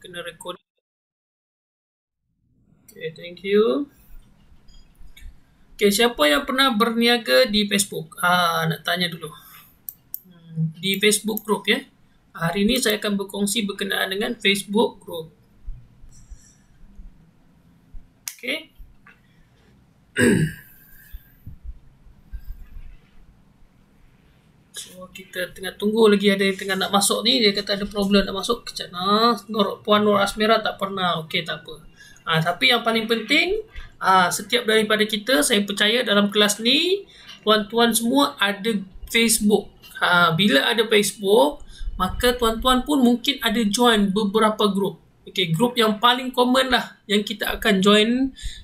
kena record. Okay, thank you. Okay, siapa yang pernah berniaga di Facebook? Ah, nak tanya dulu. Hmm, di Facebook group ya. Hari ini saya akan berkongsi berkenaan dengan Facebook group. Okay. kita tengah tunggu lagi ada yang tengah nak masuk ni dia kata ada problem nak masuk kejap nah Norok puan Nur Asmira tak pernah okey tak apa ah tapi yang paling penting ah setiap daripada kita saya percaya dalam kelas ni tuan-tuan semua ada Facebook ah bila ada Facebook maka tuan-tuan pun mungkin ada join beberapa grup Okey grup yang paling common lah yang kita akan join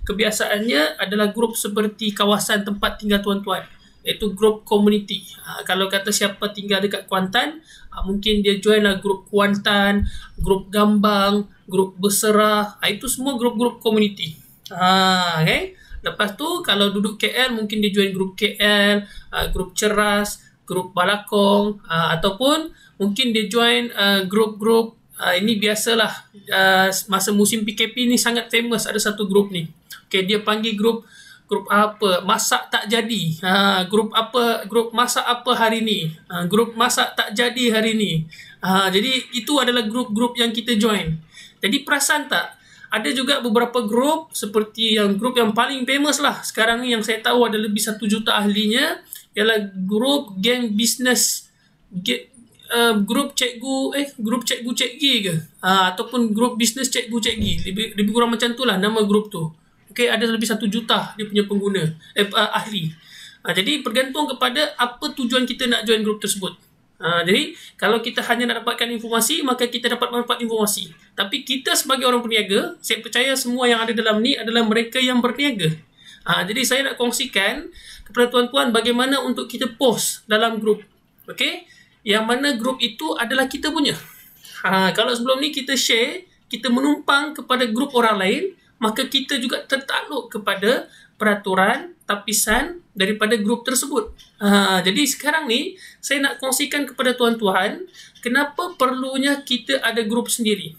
kebiasaannya adalah grup seperti kawasan tempat tinggal tuan-tuan iaitu grup komuniti. Ha, ah, kalau kata siapa tinggal dekat Kuantan, ha, mungkin dia joinlah grup Kuantan, grup Gambang, grup Berserah. Ha, itu semua grup-grup komuniti. Ha, okay? Lepas tu, kalau duduk KL, mungkin dia join grup KL, ha, grup Ceras, grup Balakong, ha, ataupun mungkin dia join uh, grup-grup, ha, ini biasalah, uh, masa musim PKP ni sangat famous ada satu grup ni. Okay, dia panggil grup grup apa masak tak jadi ha grup apa grup masak apa hari ni ha grup masak tak jadi hari ni ha jadi itu adalah grup-grup yang kita join jadi perasan tak ada juga beberapa grup seperti yang grup yang paling famous lah sekarang ni yang saya tahu ada lebih 1 juta ahlinya ialah grup geng bisnes get, Uh, eh, grup cikgu eh grup cikgu cikgi ke uh, ataupun grup bisnes cikgu cikgi lebih lebih kurang macam tu lah nama grup tu okay, ada lebih 1 juta dia punya pengguna eh, uh, ahli uh, jadi bergantung kepada apa tujuan kita nak join grup tersebut uh, jadi kalau kita hanya nak dapatkan informasi maka kita dapat manfaat informasi tapi kita sebagai orang peniaga saya percaya semua yang ada dalam ni adalah mereka yang berniaga uh, jadi saya nak kongsikan kepada tuan-tuan bagaimana untuk kita post dalam grup okay? yang mana grup itu adalah kita punya Ha, kalau sebelum ni kita share, kita menumpang kepada grup orang lain, maka kita juga tertakluk kepada peraturan tapisan daripada grup tersebut. Ha, jadi sekarang ni saya nak kongsikan kepada tuan-tuan kenapa perlunya kita ada grup sendiri.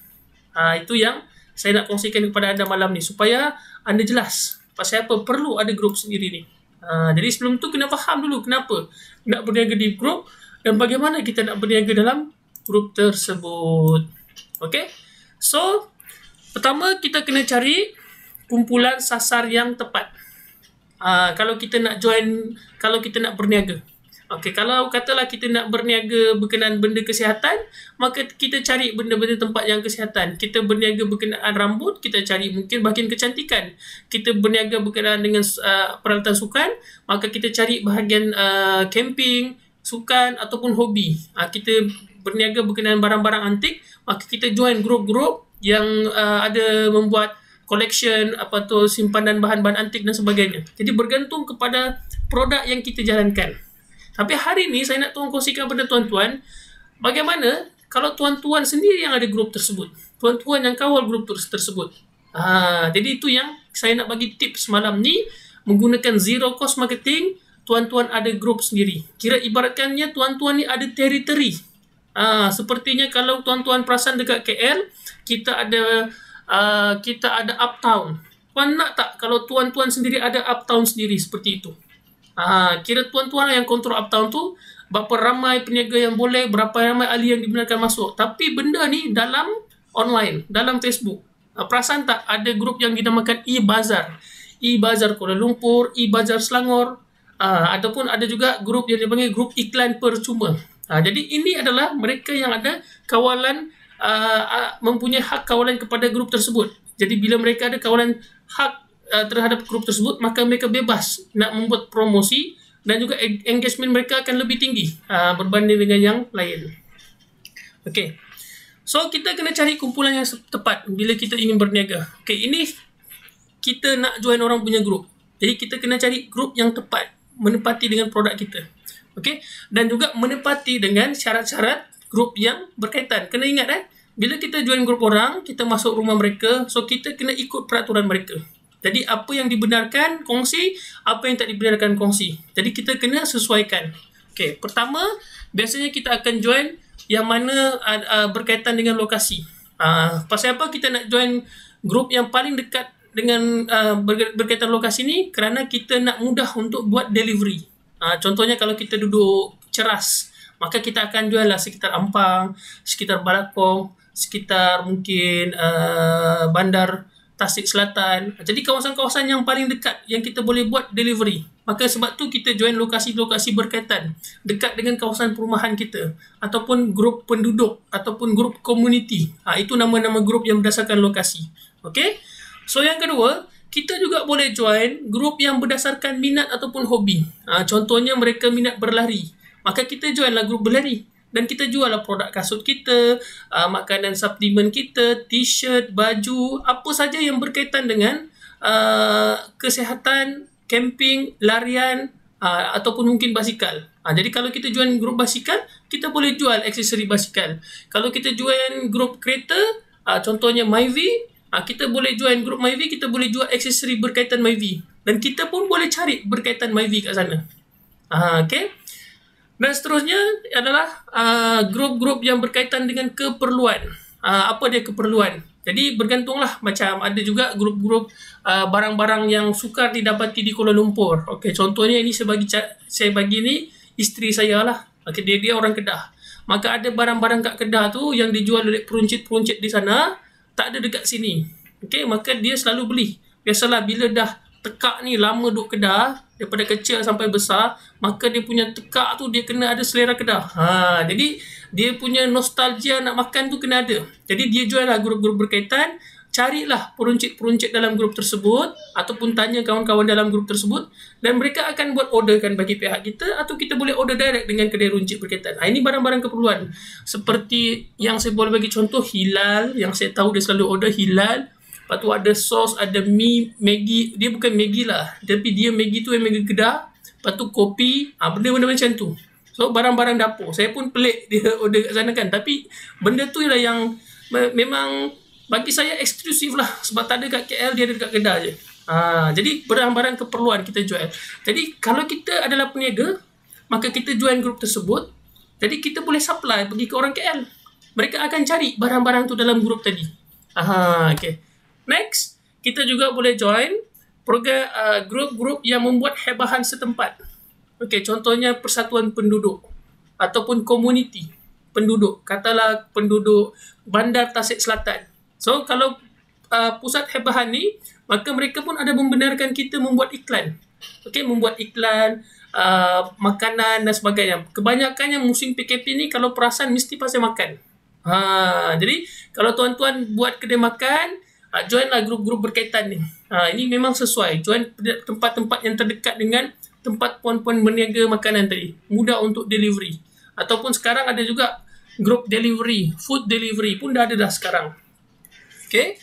Ha, itu yang saya nak kongsikan kepada anda malam ni supaya anda jelas pasal apa perlu ada grup sendiri ni. Ha, jadi sebelum tu kena faham dulu kenapa nak berniaga di grup dan bagaimana kita nak berniaga dalam grup tersebut. Okay? So, Pertama, kita kena cari kumpulan sasar yang tepat. Uh, kalau kita nak join, kalau kita nak berniaga. Okey, kalau katalah kita nak berniaga berkenaan benda kesihatan, maka kita cari benda-benda tempat yang kesihatan. Kita berniaga berkenaan rambut, kita cari mungkin bahagian kecantikan. Kita berniaga berkenaan dengan uh, peralatan sukan, maka kita cari bahagian uh, camping, sukan ataupun hobi. Uh, kita berniaga berkenaan barang-barang antik, maka kita join grup-grup yang uh, ada membuat collection apa tu simpanan bahan-bahan antik dan sebagainya. Jadi bergantung kepada produk yang kita jalankan. Tapi hari ini saya nak tuan kongsikan kepada tuan-tuan bagaimana kalau tuan-tuan sendiri yang ada grup tersebut. Tuan-tuan yang kawal grup tersebut. Ha, jadi itu yang saya nak bagi tips malam ni menggunakan zero cost marketing tuan-tuan ada grup sendiri. Kira ibaratkannya tuan-tuan ni ada territory. Ah, sepertinya kalau tuan-tuan perasan dekat KL, kita ada uh, kita ada uptown. Puan nak tak kalau tuan-tuan sendiri ada uptown sendiri seperti itu? Ah, kira tuan-tuan lah yang kontrol uptown tu, berapa ramai peniaga yang boleh, berapa ramai ahli yang dibenarkan masuk. Tapi benda ni dalam online, dalam Facebook. Uh, perasan tak ada grup yang dinamakan e-bazar? E-bazar Kuala Lumpur, e-bazar Selangor, Uh, ataupun ada juga grup yang dipanggil grup iklan percuma. Ha, jadi ini adalah mereka yang ada kawalan uh, uh, mempunyai hak kawalan kepada grup tersebut. Jadi bila mereka ada kawalan hak uh, terhadap grup tersebut, maka mereka bebas nak membuat promosi dan juga engagement mereka akan lebih tinggi uh, berbanding dengan yang lain. Okay. So kita kena cari kumpulan yang tepat bila kita ingin berniaga. Okay, ini kita nak join orang punya grup. Jadi kita kena cari grup yang tepat menepati dengan produk kita okey dan juga menepati dengan syarat-syarat grup yang berkaitan kena ingat eh bila kita join grup orang kita masuk rumah mereka so kita kena ikut peraturan mereka jadi apa yang dibenarkan kongsi apa yang tak dibenarkan kongsi jadi kita kena sesuaikan okey pertama biasanya kita akan join yang mana uh, uh, berkaitan dengan lokasi uh, pasal apa kita nak join grup yang paling dekat dengan uh, berkaitan lokasi ni kerana kita nak mudah untuk buat delivery Ah, contohnya kalau kita duduk ceras, maka kita akan jual lah sekitar Ampang, sekitar Balakong, sekitar mungkin uh, bandar Tasik Selatan. Ah, jadi kawasan-kawasan yang paling dekat yang kita boleh buat delivery. Maka sebab tu kita join lokasi-lokasi berkaitan dekat dengan kawasan perumahan kita ataupun grup penduduk ataupun grup komuniti. Ha, itu nama-nama grup yang berdasarkan lokasi. Okay? So yang kedua, kita juga boleh join grup yang berdasarkan minat ataupun hobi. Ha, contohnya mereka minat berlari. Maka kita joinlah grup berlari. Dan kita juallah produk kasut kita, uh, makanan suplemen kita, t-shirt, baju, apa saja yang berkaitan dengan uh, kesihatan, camping, larian uh, ataupun mungkin basikal. Uh, jadi kalau kita jual grup basikal, kita boleh jual aksesori basikal. Kalau kita jual grup kereta, uh, contohnya Myvi, Ha, kita boleh jual grup Myvi, kita boleh jual aksesori berkaitan Myvi. Dan kita pun boleh cari berkaitan Myvi kat sana. Ha, okay. Dan seterusnya adalah uh, ha, grup-grup yang berkaitan dengan keperluan. Uh, apa dia keperluan? Jadi bergantunglah macam ada juga grup-grup uh, ha, barang-barang yang sukar didapati di Kuala Lumpur. Okay. contohnya ini saya bagi saya bagi ini isteri saya lah. Okey, dia dia orang Kedah. Maka ada barang-barang kat Kedah tu yang dijual oleh peruncit-peruncit di sana tak ada dekat sini. Okey, maka dia selalu beli. Biasalah bila dah tekak ni lama duk kedah, daripada kecil sampai besar, maka dia punya tekak tu dia kena ada selera kedah. Ha, jadi dia punya nostalgia nak makan tu kena ada. Jadi dia jual lah guru-guru berkaitan, carilah peruncit-peruncit dalam grup tersebut ataupun tanya kawan-kawan dalam grup tersebut dan mereka akan buat orderkan bagi pihak kita atau kita boleh order direct dengan kedai runcit berkaitan. Ha, ini barang-barang keperluan. Seperti yang saya boleh bagi contoh Hilal yang saya tahu dia selalu order Hilal. Lepas tu ada sos, ada mi, Maggi. Dia bukan Maggi lah. Tapi dia Maggi tu yang Maggi kedai. Lepas tu kopi. Ha, benda-benda macam tu. So barang-barang dapur. Saya pun pelik dia order kat sana kan. Tapi benda tu ialah yang memang bagi saya eksklusif lah sebab tak ada kat KL dia ada dekat kedai je ha, jadi barang-barang keperluan kita jual jadi kalau kita adalah peniaga maka kita jual grup tersebut jadi kita boleh supply pergi ke orang KL mereka akan cari barang-barang tu dalam grup tadi Aha, okay. next kita juga boleh join program uh, grup-grup yang membuat hebahan setempat okay, contohnya persatuan penduduk ataupun komuniti penduduk katalah penduduk bandar Tasik Selatan So kalau uh, pusat hebahan ni maka mereka pun ada membenarkan kita membuat iklan. okay membuat iklan uh, makanan dan sebagainya. Kebanyakannya musim PKP ni kalau perasan mesti pasal makan. Ha jadi kalau tuan-tuan buat kedai makan Uh, joinlah grup-grup berkaitan ni. Uh, ini memang sesuai. Join tempat-tempat yang terdekat dengan tempat puan-puan berniaga makanan tadi. Mudah untuk delivery. Ataupun sekarang ada juga grup delivery, food delivery pun dah ada dah sekarang. Okay.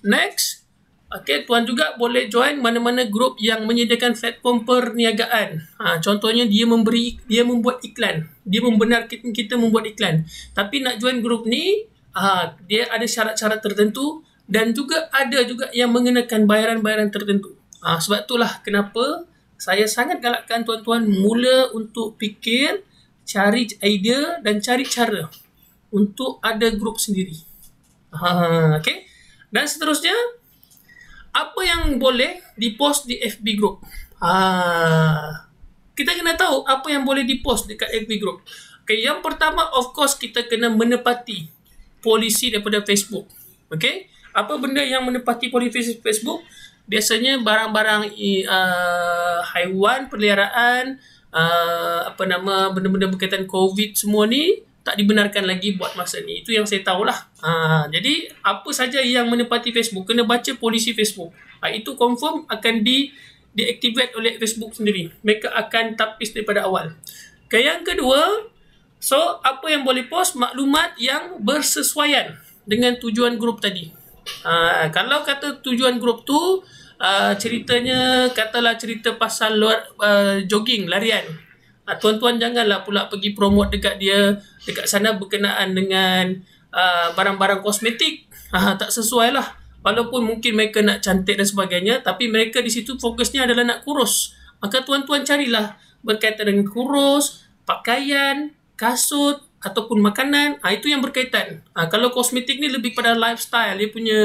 Next. Okay, tuan juga boleh join mana-mana grup yang menyediakan platform perniagaan. Ha, contohnya dia memberi dia membuat iklan. Dia membenarkan kita membuat iklan. Tapi nak join grup ni, ha, dia ada syarat-syarat tertentu dan juga ada juga yang mengenakan bayaran-bayaran tertentu. Ha, sebab itulah kenapa saya sangat galakkan tuan-tuan mula untuk fikir, cari idea dan cari cara untuk ada grup sendiri. Ha, ha, ha. Okay. Dan seterusnya, apa yang boleh dipost di FB group? Ha. Kita kena tahu apa yang boleh dipost dekat FB group. Okay. Yang pertama, of course, kita kena menepati polisi daripada Facebook. Okay. Apa benda yang menepati polisi Facebook? Biasanya barang-barang uh, haiwan, peliharaan, uh, apa nama benda-benda berkaitan COVID semua ni tak dibenarkan lagi buat masa ni. Itu yang saya tahulah. Ha, jadi, apa saja yang menepati Facebook, kena baca polisi Facebook. Ha, itu confirm akan di deactivate oleh Facebook sendiri. Mereka akan tapis daripada awal. Okay, yang kedua, so apa yang boleh post? Maklumat yang bersesuaian dengan tujuan grup tadi. Ha, kalau kata tujuan grup tu, Uh, ceritanya katalah cerita pasal luar uh, jogging larian Ah, tuan-tuan janganlah pula pergi promote dekat dia dekat sana berkenaan dengan uh, barang-barang kosmetik. Ha, tak sesuai lah. Walaupun mungkin mereka nak cantik dan sebagainya tapi mereka di situ fokusnya adalah nak kurus. Maka tuan-tuan carilah berkaitan dengan kurus, pakaian, kasut ataupun makanan. Ha, itu yang berkaitan. Ha, kalau kosmetik ni lebih pada lifestyle. Dia punya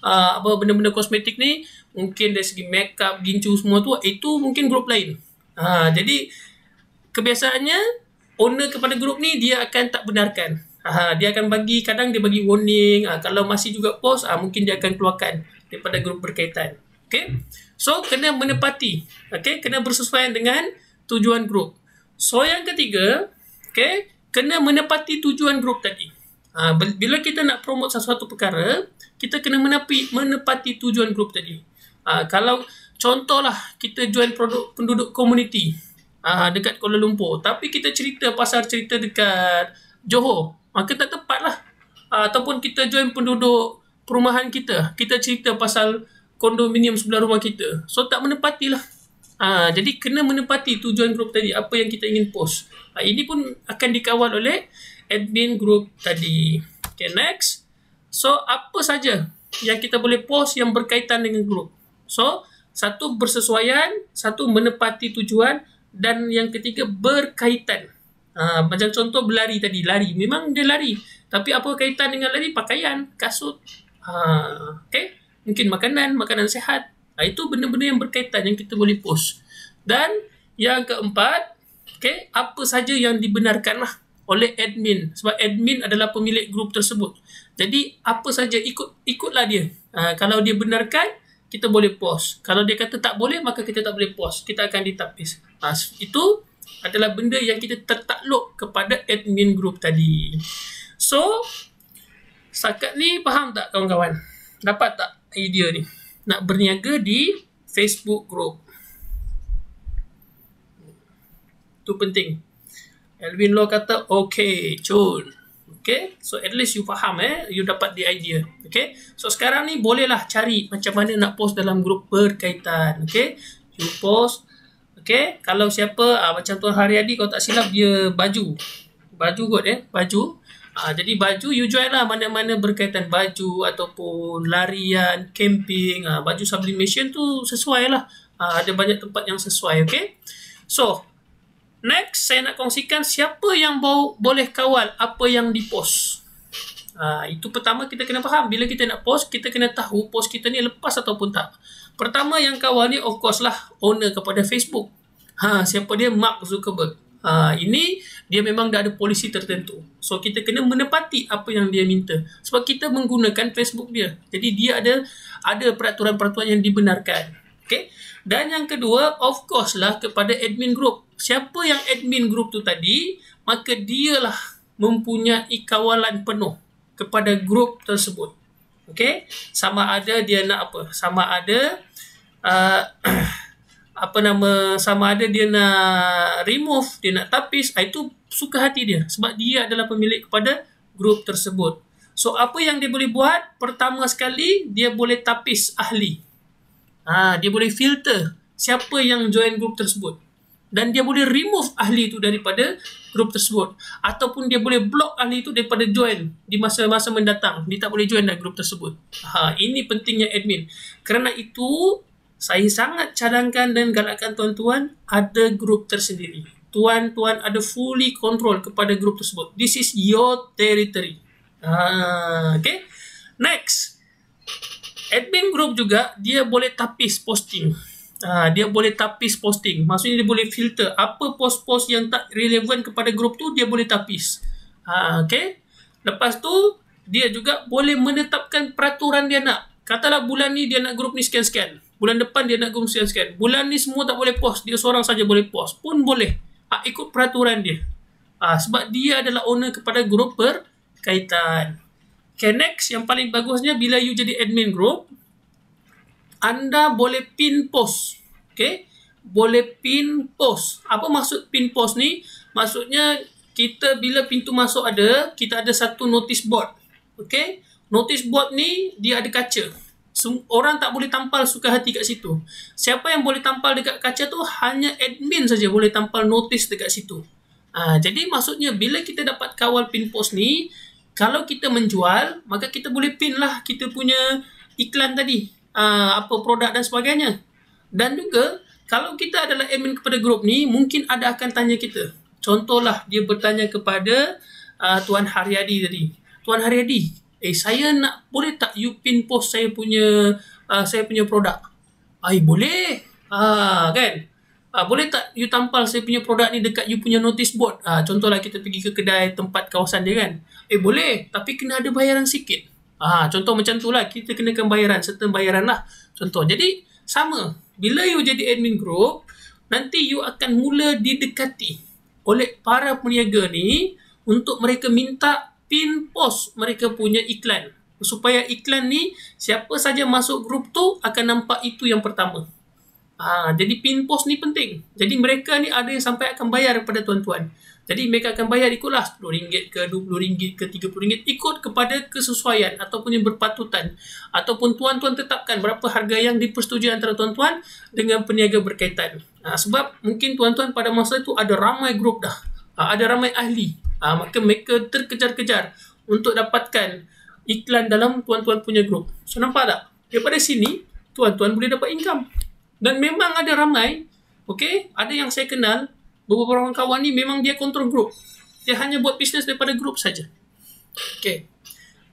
uh, apa benda-benda kosmetik ni mungkin dari segi makeup, gincu semua tu itu mungkin grup lain. Ha, jadi kebiasaannya owner kepada grup ni dia akan tak benarkan. Aha, dia akan bagi kadang dia bagi warning, aha, kalau masih juga post aha, mungkin dia akan keluarkan daripada grup berkaitan. Okay? So kena menepati. Okay? Kena bersesuaian dengan tujuan grup. So yang ketiga, okay? kena menepati tujuan grup tadi. Ha, bila kita nak promote sesuatu perkara, kita kena menepi, menepati tujuan grup tadi. Ha, kalau contohlah kita jual produk penduduk komuniti, uh, dekat Kuala Lumpur tapi kita cerita pasal cerita dekat Johor maka tak tepat lah uh, ah, ataupun kita join penduduk perumahan kita kita cerita pasal kondominium sebelah rumah kita so tak menepati lah uh, ah, jadi kena menepati tujuan grup tadi apa yang kita ingin post uh, ini pun akan dikawal oleh admin grup tadi okay next so apa saja yang kita boleh post yang berkaitan dengan grup so satu bersesuaian satu menepati tujuan dan yang ketiga berkaitan uh, macam contoh berlari tadi lari memang dia lari tapi apa kaitan dengan lari pakaian kasut uh, okay mungkin makanan makanan sehat uh, itu benda-benda yang berkaitan yang kita boleh post dan yang keempat okay apa saja yang dibenarkan lah oleh admin sebab admin adalah pemilik grup tersebut jadi apa saja ikut ikutlah dia uh, kalau dia benarkan kita boleh post. Kalau dia kata tak boleh, maka kita tak boleh post. Kita akan ditapis. Ha, itu adalah benda yang kita tertakluk kepada admin group tadi. So, sakat ni faham tak kawan-kawan? Dapat tak idea ni? Nak berniaga di Facebook group. tu penting. Elvin Law kata, okay, cun. Cool. Okay, so at least you faham eh, you dapat the idea. Okay, so sekarang ni bolehlah cari macam mana nak post dalam grup berkaitan. Okay, you post. Okay, kalau siapa uh, macam Tuan Haryadi kalau tak silap dia baju. Baju kot eh, baju. Uh, jadi baju you join lah mana-mana berkaitan baju ataupun larian, camping, uh, baju sublimation tu sesuai lah. Uh, ada banyak tempat yang sesuai, okay. So, Next, saya nak kongsikan siapa yang bo- boleh kawal apa yang dipost. Uh, ha, itu pertama kita kena faham. Bila kita nak post, kita kena tahu post kita ni lepas ataupun tak. Pertama yang kawal ni, of course lah, owner kepada Facebook. Ha, siapa dia? Mark Zuckerberg. Ha, ini dia memang dah ada polisi tertentu. So kita kena menepati apa yang dia minta. Sebab kita menggunakan Facebook dia. Jadi dia ada ada peraturan-peraturan yang dibenarkan. Okay? Dan yang kedua, of course lah kepada admin group. Siapa yang admin group tu tadi, maka dialah mempunyai kawalan penuh kepada group tersebut. Okay? Sama ada dia nak apa? Sama ada uh, apa nama sama ada dia nak remove, dia nak tapis, ah, itu suka hati dia sebab dia adalah pemilik kepada group tersebut. So apa yang dia boleh buat? Pertama sekali dia boleh tapis ahli. Ha, dia boleh filter siapa yang join grup tersebut. Dan dia boleh remove ahli itu daripada grup tersebut. Ataupun dia boleh block ahli itu daripada join di masa-masa mendatang. Dia tak boleh join dalam grup tersebut. Ha, ini pentingnya admin. Kerana itu, saya sangat cadangkan dan galakkan tuan-tuan ada grup tersendiri. Tuan-tuan ada fully control kepada grup tersebut. This is your territory. Ha, okay. Next admin group juga dia boleh tapis posting. Ha, dia boleh tapis posting. Maksudnya dia boleh filter apa post-post yang tak relevan kepada group tu dia boleh tapis. Ha, ah, okay. Lepas tu dia juga boleh menetapkan peraturan dia nak. Katalah bulan ni dia nak group ni scan-scan. Bulan depan dia nak group scan-scan. Bulan ni semua tak boleh post. Dia seorang saja boleh post. Pun boleh. Ha, ikut peraturan dia. Ha, sebab dia adalah owner kepada group berkaitan. Okay, next yang paling bagusnya bila you jadi admin group, anda boleh pin post. Okay, boleh pin post. Apa maksud pin post ni? Maksudnya kita bila pintu masuk ada, kita ada satu notice board. Okay, notice board ni dia ada kaca. Orang tak boleh tampal suka hati kat situ. Siapa yang boleh tampal dekat kaca tu hanya admin saja boleh tampal notice dekat situ. Ha, jadi maksudnya bila kita dapat kawal pin post ni, kalau kita menjual maka kita boleh pin lah kita punya iklan tadi uh, apa produk dan sebagainya dan juga kalau kita adalah admin kepada grup ni mungkin ada akan tanya kita contohlah dia bertanya kepada uh, Tuan Haryadi tadi Tuan Haryadi eh saya nak boleh tak you pin post saya punya uh, saya punya produk ai boleh ah kan uh, boleh tak you tampal saya punya produk ni dekat you punya notice board? Uh, contohlah kita pergi ke kedai tempat kawasan dia kan. Eh boleh, tapi kena ada bayaran sikit. Uh, contoh macam tu lah, kita kenakan bayaran, certain bayaran lah. Contoh, jadi sama. Bila you jadi admin group, nanti you akan mula didekati oleh para peniaga ni untuk mereka minta pin post mereka punya iklan supaya iklan ni siapa saja masuk grup tu akan nampak itu yang pertama Ha, jadi pin pos ni penting. Jadi mereka ni ada yang sampai akan bayar kepada tuan-tuan. Jadi mereka akan bayar ikutlah RM10 ke RM20 ke RM30 ikut kepada kesesuaian ataupun yang berpatutan ataupun tuan-tuan tetapkan berapa harga yang dipersetujui antara tuan-tuan dengan peniaga berkaitan. Ha, sebab mungkin tuan-tuan pada masa itu ada ramai grup dah. Ha, ada ramai ahli. Ha, maka mereka terkejar-kejar untuk dapatkan iklan dalam tuan-tuan punya grup. So nampak tak? Daripada sini tuan-tuan boleh dapat income. Dan memang ada ramai, okay, ada yang saya kenal, beberapa orang kawan ni memang dia kontrol grup. Dia hanya buat bisnes daripada grup saja. Okay.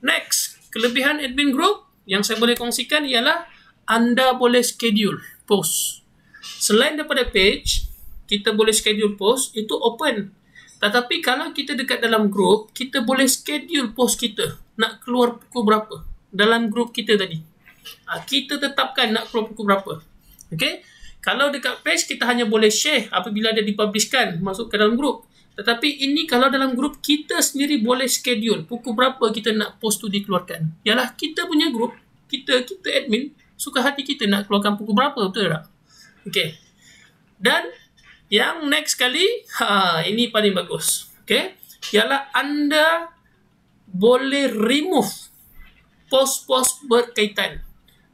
Next, kelebihan admin grup yang saya boleh kongsikan ialah anda boleh schedule post. Selain daripada page, kita boleh schedule post, itu open. Tetapi kalau kita dekat dalam grup, kita boleh schedule post kita nak keluar pukul berapa dalam grup kita tadi. Ha, kita tetapkan nak keluar pukul berapa. Okay? Kalau dekat page, kita hanya boleh share apabila dia dipublishkan masuk ke dalam grup. Tetapi ini kalau dalam grup, kita sendiri boleh schedule pukul berapa kita nak post tu dikeluarkan. Ialah kita punya grup, kita kita admin, suka hati kita nak keluarkan pukul berapa, betul tak? Okay. Dan yang next kali, ha, ini paling bagus. Okay. Ialah anda boleh remove post-post berkaitan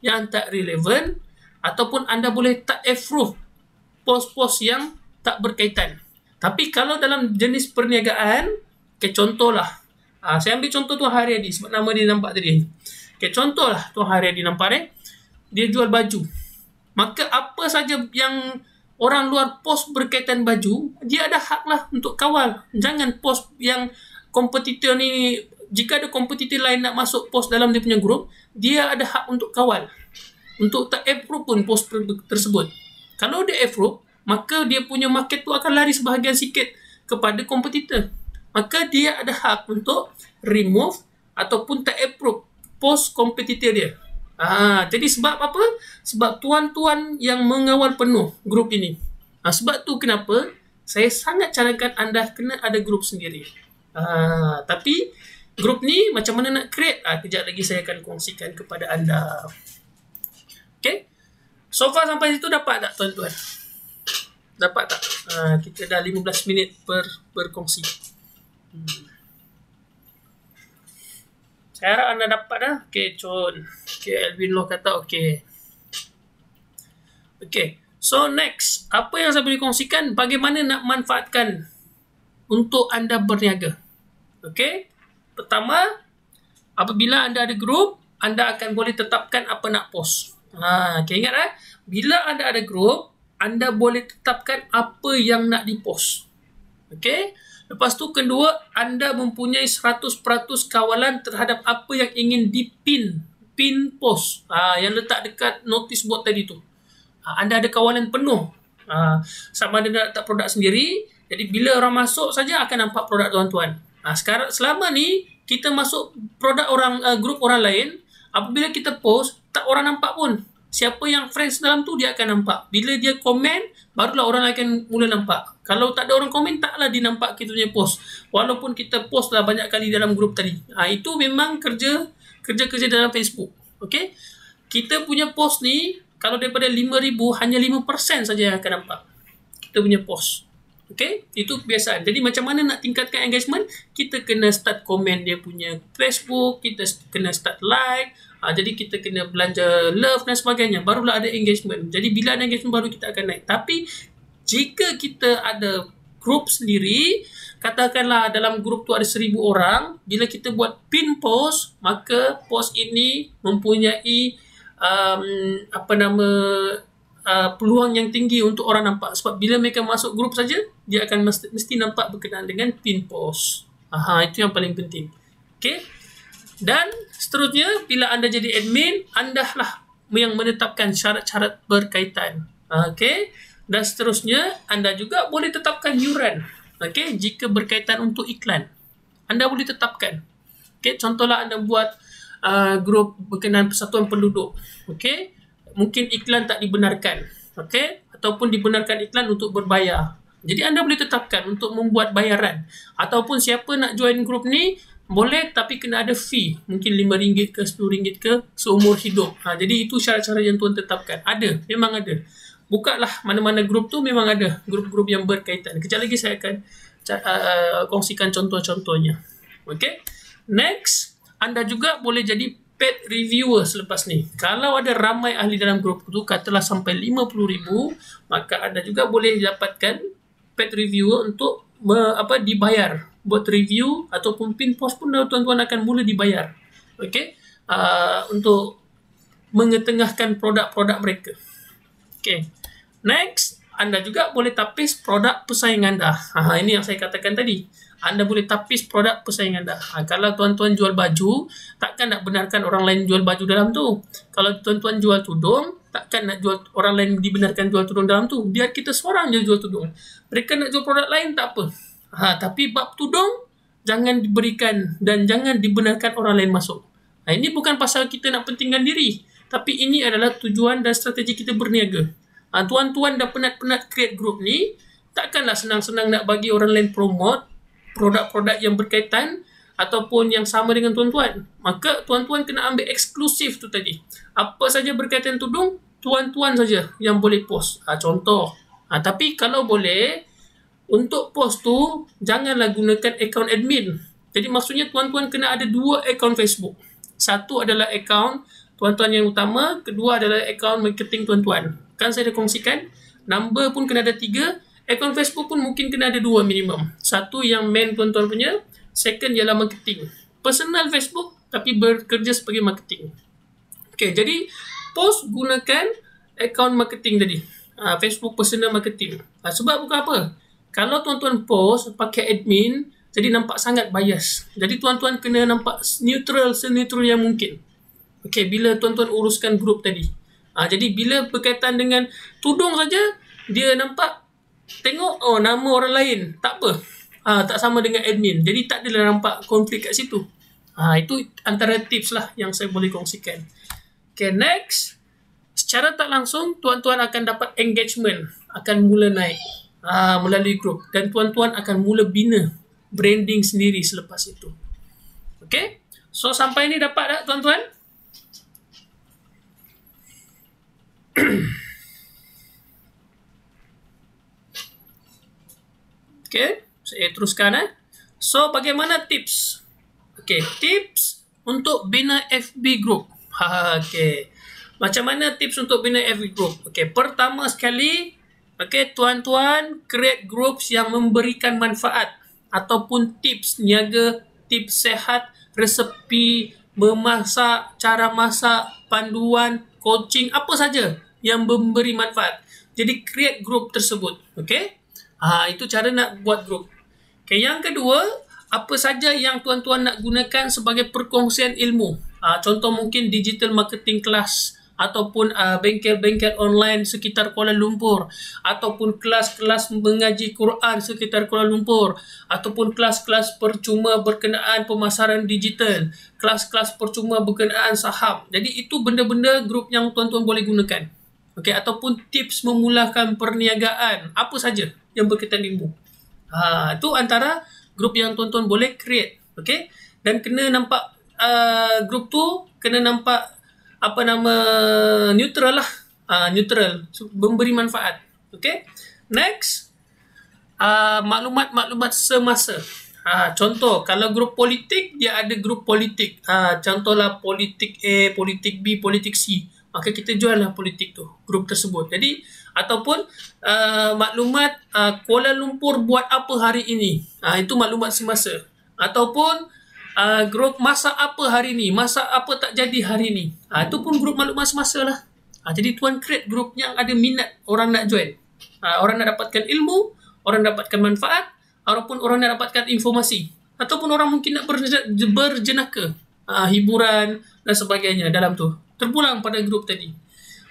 yang tak relevan ataupun anda boleh tak approve post-post yang tak berkaitan. Tapi kalau dalam jenis perniagaan, okay, contohlah, ha, saya ambil contoh Tuan Haryadi sebab nama dia nampak tadi. Okay, contohlah Tuan Haryadi nampak eh, dia jual baju. Maka apa saja yang orang luar post berkaitan baju, dia ada haklah untuk kawal. Jangan post yang kompetitor ni, jika ada kompetitor lain nak masuk post dalam dia punya grup, dia ada hak untuk kawal untuk tak approve pun post tersebut. Kalau dia approve, maka dia punya market tu akan lari sebahagian sikit kepada kompetitor. Maka dia ada hak untuk remove ataupun tak approve post kompetitor dia. Ah, jadi sebab apa? Sebab tuan-tuan yang mengawal penuh grup ini. Ah, sebab tu kenapa saya sangat carangkan anda kena ada grup sendiri. Ah, tapi grup ni macam mana nak create? Ah, kejap lagi saya akan kongsikan kepada anda. Okay? So far sampai situ dapat tak tuan-tuan? Dapat tak? Uh, kita dah 15 minit per perkongsi. Hmm. Saya harap anda dapat dah. Okay, Chon. Okay, Alvin Loh kata okay. Okay. So, next. Apa yang saya boleh kongsikan? Bagaimana nak manfaatkan untuk anda berniaga? Okay? Pertama, apabila anda ada grup, anda akan boleh tetapkan apa nak post. Ha, okay, ingat eh. Bila anda ada group, anda boleh tetapkan apa yang nak dipost. Okay? Lepas tu, kedua, anda mempunyai 100% kawalan terhadap apa yang ingin dipin. Pin post. Ha, yang letak dekat notice board tadi tu. Ha, anda ada kawalan penuh. Ha, sama ada tak produk sendiri. Jadi, bila orang masuk saja akan nampak produk tuan-tuan. Ha, sekarang, selama ni, kita masuk produk orang, uh, eh, grup orang lain, apabila kita post, tak orang nampak pun. Siapa yang friends dalam tu dia akan nampak. Bila dia komen, barulah orang akan mula nampak. Kalau tak ada orang komen, taklah dinampak kita punya post. Walaupun kita post lah banyak kali dalam grup tadi. Ha, itu memang kerja kerja-kerja dalam Facebook. Okay? Kita punya post ni, kalau daripada 5,000, hanya 5% saja yang akan nampak. Kita punya post. Okay? Itu biasa. Jadi macam mana nak tingkatkan engagement? Kita kena start komen dia punya Facebook, kita kena start like, Ha, jadi kita kena belanja love dan sebagainya. Barulah ada engagement. Jadi bila ada engagement baru kita akan naik. Tapi jika kita ada grup sendiri, katakanlah dalam grup tu ada seribu orang, bila kita buat pin post, maka post ini mempunyai um, apa nama uh, peluang yang tinggi untuk orang nampak. Sebab bila mereka masuk grup saja, dia akan mesti, mesti nampak berkenaan dengan pin post. Aha, itu yang paling penting. Okay? Dan seterusnya, bila anda jadi admin, anda lah yang menetapkan syarat-syarat berkaitan. Okey. Dan seterusnya, anda juga boleh tetapkan yuran. Okey, jika berkaitan untuk iklan. Anda boleh tetapkan. Okey, contohlah anda buat uh, grup berkenaan persatuan penduduk. Okey. Mungkin iklan tak dibenarkan. Okey. Ataupun dibenarkan iklan untuk berbayar. Jadi anda boleh tetapkan untuk membuat bayaran. Ataupun siapa nak join grup ni, boleh tapi kena ada fee mungkin RM5 ke RM10 ke seumur hidup ha, jadi itu syarat-syarat yang tuan tetapkan ada memang ada Buka lah mana-mana grup tu memang ada grup-grup yang berkaitan kejap lagi saya akan uh, uh, kongsikan contoh-contohnya Okay. next anda juga boleh jadi paid reviewer selepas ni kalau ada ramai ahli dalam grup tu katalah sampai RM50,000 maka anda juga boleh dapatkan paid reviewer untuk apa dibayar buat review ataupun pin post pun dah tuan-tuan akan mula dibayar. Okay? Uh, ah, untuk mengetengahkan produk-produk mereka. Okay. Next, anda juga boleh tapis produk pesaing anda. Ha, ini yang saya katakan tadi. Anda boleh tapis produk pesaing anda. Ha, kalau tuan-tuan jual baju, takkan nak benarkan orang lain jual baju dalam tu. Kalau tuan-tuan jual tudung, takkan nak jual orang lain dibenarkan jual tudung dalam tu. Biar kita seorang je jual tudung. Mereka nak jual produk lain, tak apa. Ha, tapi bab tudung jangan diberikan dan jangan dibenarkan orang lain masuk. Ha, ini bukan pasal kita nak pentingkan diri, tapi ini adalah tujuan dan strategi kita berniaga. Ha, tuan-tuan dah penat-penat create group ni, takkanlah senang-senang nak bagi orang lain promote produk-produk yang berkaitan ataupun yang sama dengan tuan-tuan. Maka tuan-tuan kena ambil eksklusif tu tadi. Apa saja berkaitan tudung, tuan-tuan saja yang boleh post. Ha, contoh. Ha, tapi kalau boleh, untuk post tu, janganlah gunakan akaun admin. Jadi maksudnya tuan-tuan kena ada dua akaun Facebook. Satu adalah akaun tuan-tuan yang utama, kedua adalah akaun marketing tuan-tuan. Kan saya dah kongsikan, number pun kena ada tiga, akaun Facebook pun mungkin kena ada dua minimum. Satu yang main tuan-tuan punya, second ialah marketing. Personal Facebook tapi bekerja sebagai marketing. Okay, jadi post gunakan akaun marketing tadi. Ah, Facebook personal marketing. Ah, sebab bukan apa? kalau tuan-tuan post pakai admin jadi nampak sangat bias jadi tuan-tuan kena nampak neutral se-neutral yang mungkin okey bila tuan-tuan uruskan grup tadi ha, jadi bila berkaitan dengan tudung saja dia nampak tengok oh nama orang lain tak apa ha, tak sama dengan admin jadi tak adalah nampak konflik kat situ ha, itu antara tips lah yang saya boleh kongsikan okay next secara tak langsung tuan-tuan akan dapat engagement akan mula naik uh, melalui grup dan tuan-tuan akan mula bina branding sendiri selepas itu. Okay? So sampai ni dapat tak tuan-tuan? okay, saya teruskan eh. So bagaimana tips? Okay, tips untuk bina FB group. okay. Macam mana tips untuk bina FB group? Okay, pertama sekali, Okey, tuan-tuan, create groups yang memberikan manfaat ataupun tips niaga, tips sehat, resepi, memasak, cara masak, panduan, coaching, apa saja yang memberi manfaat. Jadi, create group tersebut. Okey? Ha, itu cara nak buat group. Okey, yang kedua, apa saja yang tuan-tuan nak gunakan sebagai perkongsian ilmu. Ha, contoh mungkin digital marketing class, ataupun uh, bengkel-bengkel online sekitar Kuala Lumpur ataupun kelas-kelas mengaji Quran sekitar Kuala Lumpur ataupun kelas-kelas percuma berkenaan pemasaran digital kelas-kelas percuma berkenaan saham jadi itu benda-benda grup yang tuan-tuan boleh gunakan okay, ataupun tips memulakan perniagaan apa saja yang berkaitan dengan ha, itu antara grup yang tuan-tuan boleh create okay? dan kena nampak uh, grup tu kena nampak apa nama neutral lah uh, neutral so, memberi manfaat okay next uh, ah, maklumat maklumat semasa uh, contoh kalau grup politik dia ada grup politik uh, contohlah politik A politik B politik C maka kita jual lah politik tu grup tersebut jadi ataupun uh, maklumat uh, Kuala Lumpur buat apa hari ini uh, itu maklumat semasa ataupun uh, grup masa apa hari ni masa apa tak jadi hari ni uh, tu pun grup makhluk masa lah uh, jadi tuan create grup yang ada minat orang nak join uh, orang nak dapatkan ilmu orang dapatkan manfaat ataupun orang nak dapatkan informasi ataupun orang mungkin nak berjenaka uh, hiburan dan sebagainya dalam tu terpulang pada grup tadi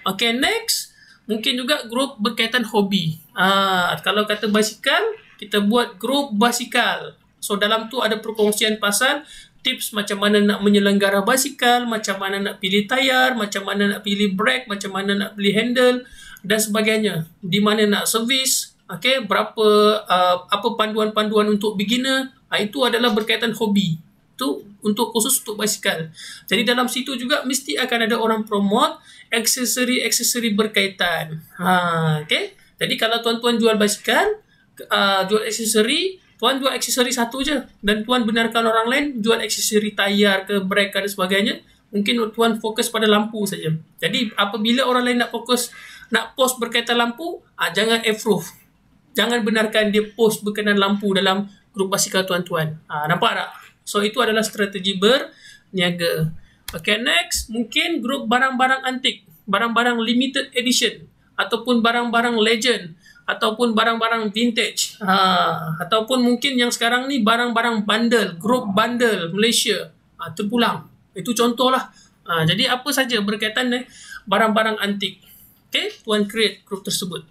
Okay, next mungkin juga grup berkaitan hobi uh, kalau kata basikal kita buat grup basikal So dalam tu ada perkongsian pasal tips macam mana nak menyelenggara basikal, macam mana nak pilih tayar, macam mana nak pilih brake, macam mana nak beli handle dan sebagainya. Di mana nak servis, okay, berapa, uh, apa panduan-panduan untuk beginner, uh, itu adalah berkaitan hobi. Itu untuk khusus untuk basikal. Jadi dalam situ juga mesti akan ada orang promote aksesori-aksesori berkaitan. Ha, okay? Jadi kalau tuan-tuan jual basikal, uh, jual aksesori, Tuan jual aksesori satu je dan tuan benarkan orang lain jual aksesori tayar ke brake dan sebagainya. Mungkin tuan fokus pada lampu saja. Jadi apabila orang lain nak fokus nak post berkaitan lampu, ah jangan approve. Jangan benarkan dia post berkenaan lampu dalam grup basikal tuan-tuan. Ah nampak tak? So itu adalah strategi berniaga. Okay next, mungkin grup barang-barang antik, barang-barang limited edition ataupun barang-barang legend ataupun barang-barang vintage ha, ataupun mungkin yang sekarang ni barang-barang bundle group bundle Malaysia ha, terpulang itu contohlah ha, jadi apa saja berkaitan dengan barang-barang antik okay tuan create group tersebut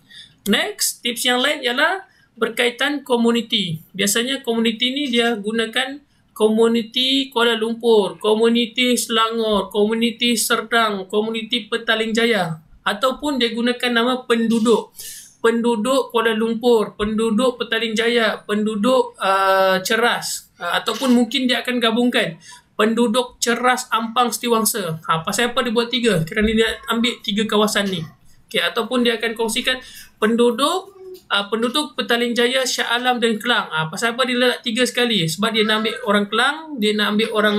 next tips yang lain ialah berkaitan community biasanya community ni dia gunakan community Kuala Lumpur community Selangor community Serdang community Petaling Jaya ataupun dia gunakan nama penduduk penduduk Kuala Lumpur, penduduk Petaling Jaya, penduduk uh, Ceras uh, ataupun mungkin dia akan gabungkan penduduk Ceras Ampang Setiwangsa. Ha, pasal apa dia buat tiga? Kerana dia ambil tiga kawasan ni. Okay, ataupun dia akan kongsikan penduduk uh, penduduk Petaling Jaya, Shah Alam dan Kelang. Ha, pasal apa dia letak tiga sekali? Sebab dia nak ambil orang Kelang, dia nak ambil orang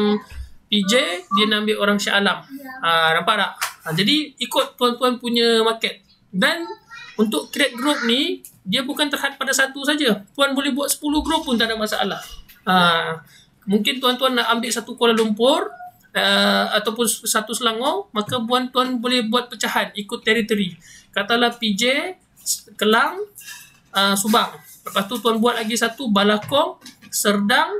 PJ, dia nak ambil orang Shah Alam. Ha, nampak tak? Ha, jadi ikut tuan-tuan punya market. Dan untuk create group ni dia bukan terhad pada satu saja tuan boleh buat 10 group pun tak ada masalah uh, mungkin tuan-tuan nak ambil satu Kuala Lumpur uh, ataupun satu Selangor maka buan tuan boleh buat pecahan ikut teritori katalah PJ Kelang uh, Subang lepas tu tuan buat lagi satu Balakong Serdang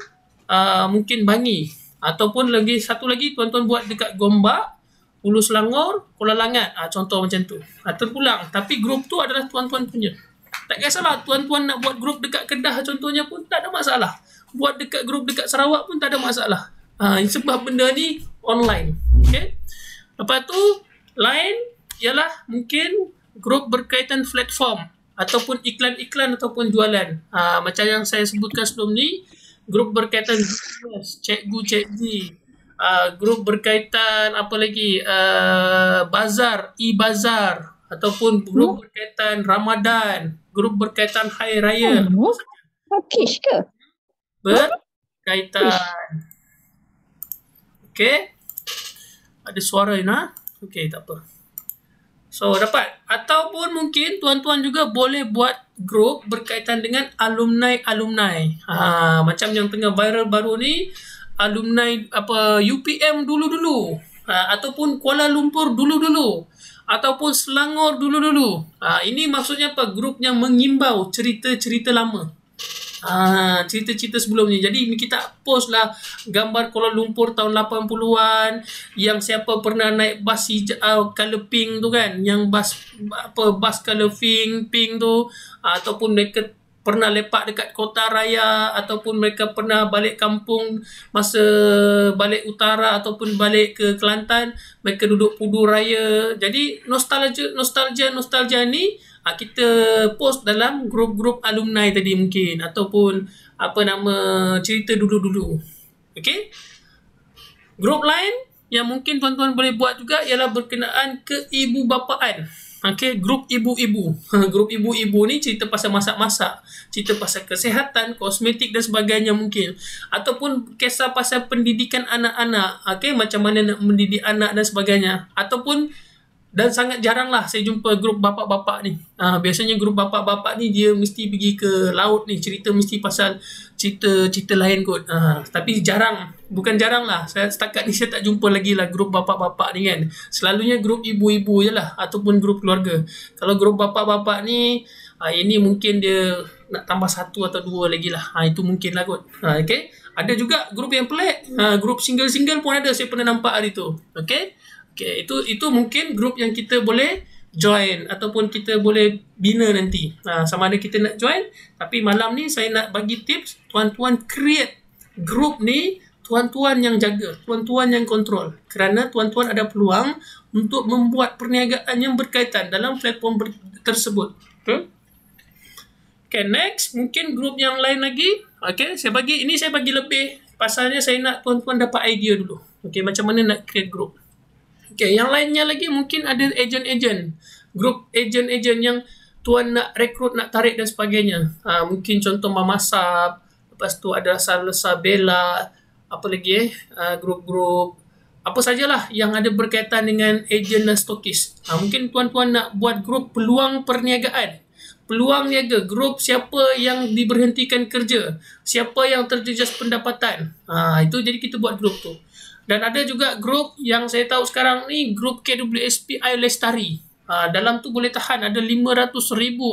uh, mungkin Bangi ataupun lagi satu lagi tuan-tuan buat dekat Gombak Ulu Selangor, Kuala Langat. Ha, contoh macam tu. Ha, terpulang. Tapi grup tu adalah tuan-tuan punya. Tak kisahlah tuan-tuan nak buat grup dekat Kedah contohnya pun tak ada masalah. Buat dekat grup dekat Sarawak pun tak ada masalah. Ha, sebab benda ni online. Okay? Lepas tu, lain ialah mungkin grup berkaitan platform ataupun iklan-iklan ataupun jualan. Ha, macam yang saya sebutkan sebelum ni, grup berkaitan cikgu-cikgu, Uh, grup berkaitan apa lagi uh, bazar e-bazar ataupun grup hmm? berkaitan Ramadan, grup berkaitan hari raya. Oh, Pakej ke? Berkaitan. Okey. Ada suara ni nah. Okey, tak apa. So, dapat ataupun mungkin tuan-tuan juga boleh buat grup berkaitan dengan alumni-alumni. Ha, macam yang tengah viral baru ni, alumni apa UPM dulu-dulu uh, ataupun Kuala Lumpur dulu-dulu ataupun Selangor dulu-dulu. Uh, ini maksudnya apa grup yang mengimbau cerita-cerita lama. Ah, cerita-cerita sebelumnya. Jadi kita post lah gambar Kuala Lumpur tahun 80-an yang siapa pernah naik bas hijau, uh, color pink tu kan, yang bas apa bas color pink, pink tu ataupun mereka pernah lepak dekat kota raya ataupun mereka pernah balik kampung masa balik utara ataupun balik ke Kelantan mereka duduk pudu raya jadi nostalgia nostalgia nostalgia ni ah, kita post dalam grup-grup alumni tadi mungkin ataupun apa nama cerita dulu-dulu okey grup lain yang mungkin tuan-tuan boleh buat juga ialah berkenaan ke ibu bapaan Okay, grup ibu-ibu. Ha, grup ibu-ibu ni cerita pasal masak-masak. Cerita pasal kesehatan, kosmetik dan sebagainya mungkin. Ataupun kisah pasal pendidikan anak-anak. Okay, macam mana nak mendidik anak dan sebagainya. Ataupun, dan sangat jaranglah saya jumpa grup bapak-bapak ni. Ha, biasanya grup bapak-bapak ni dia mesti pergi ke laut ni. Cerita mesti pasal cerita-cerita lain kot. Ha, tapi jarang bukan jarang lah saya setakat ni saya tak jumpa lagi lah grup bapa bapa ni kan selalunya grup ibu-ibu je lah ataupun grup keluarga kalau grup bapa bapa ni uh, ini mungkin dia nak tambah satu atau dua lagi lah ha, itu mungkin lah kot ha, okay? ada juga grup yang pelik ha, grup single-single pun ada saya pernah nampak hari tu okay? Okay, itu itu mungkin grup yang kita boleh join ataupun kita boleh bina nanti. Ha, sama ada kita nak join tapi malam ni saya nak bagi tips tuan-tuan create grup ni tuan-tuan yang jaga, tuan-tuan yang kontrol. Kerana tuan-tuan ada peluang untuk membuat perniagaan yang berkaitan dalam platform ber- tersebut. Okay? Hmm? okay, next. Mungkin grup yang lain lagi. Okay, saya bagi. Ini saya bagi lebih. Pasalnya saya nak tuan-tuan dapat idea dulu. Okay, macam mana nak create grup. Okay, yang lainnya lagi mungkin ada agent-agent. Grup agent-agent yang tuan nak rekrut, nak tarik dan sebagainya. Ha, mungkin contoh Mama Sab, lepas tu ada Salsa Bella, apa lagi eh, uh, grup-grup apa sajalah yang ada berkaitan dengan agent dan stokis. Ha, mungkin tuan-tuan nak buat grup peluang perniagaan. Peluang niaga, grup siapa yang diberhentikan kerja, siapa yang terjejas pendapatan. Ha, itu jadi kita buat grup tu. Dan ada juga grup yang saya tahu sekarang ni, grup KWSPI Lestari. Ha, dalam tu boleh tahan ada ribu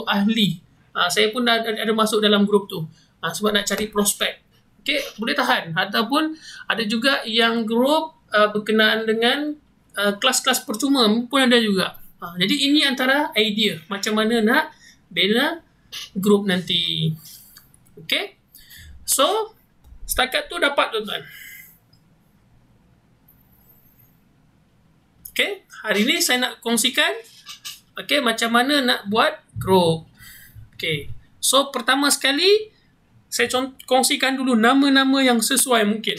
ahli. Ha, saya pun dah ada masuk dalam grup tu. Ha, sebab nak cari prospek okay, boleh tahan ataupun ada juga yang grup uh, berkenaan dengan uh, kelas-kelas percuma pun ada juga ha, jadi ini antara idea macam mana nak bina grup nanti okay so setakat tu dapat tuan-tuan okay hari ini saya nak kongsikan okay macam mana nak buat grup okay so pertama sekali saya contoh, kongsikan dulu nama-nama yang sesuai mungkin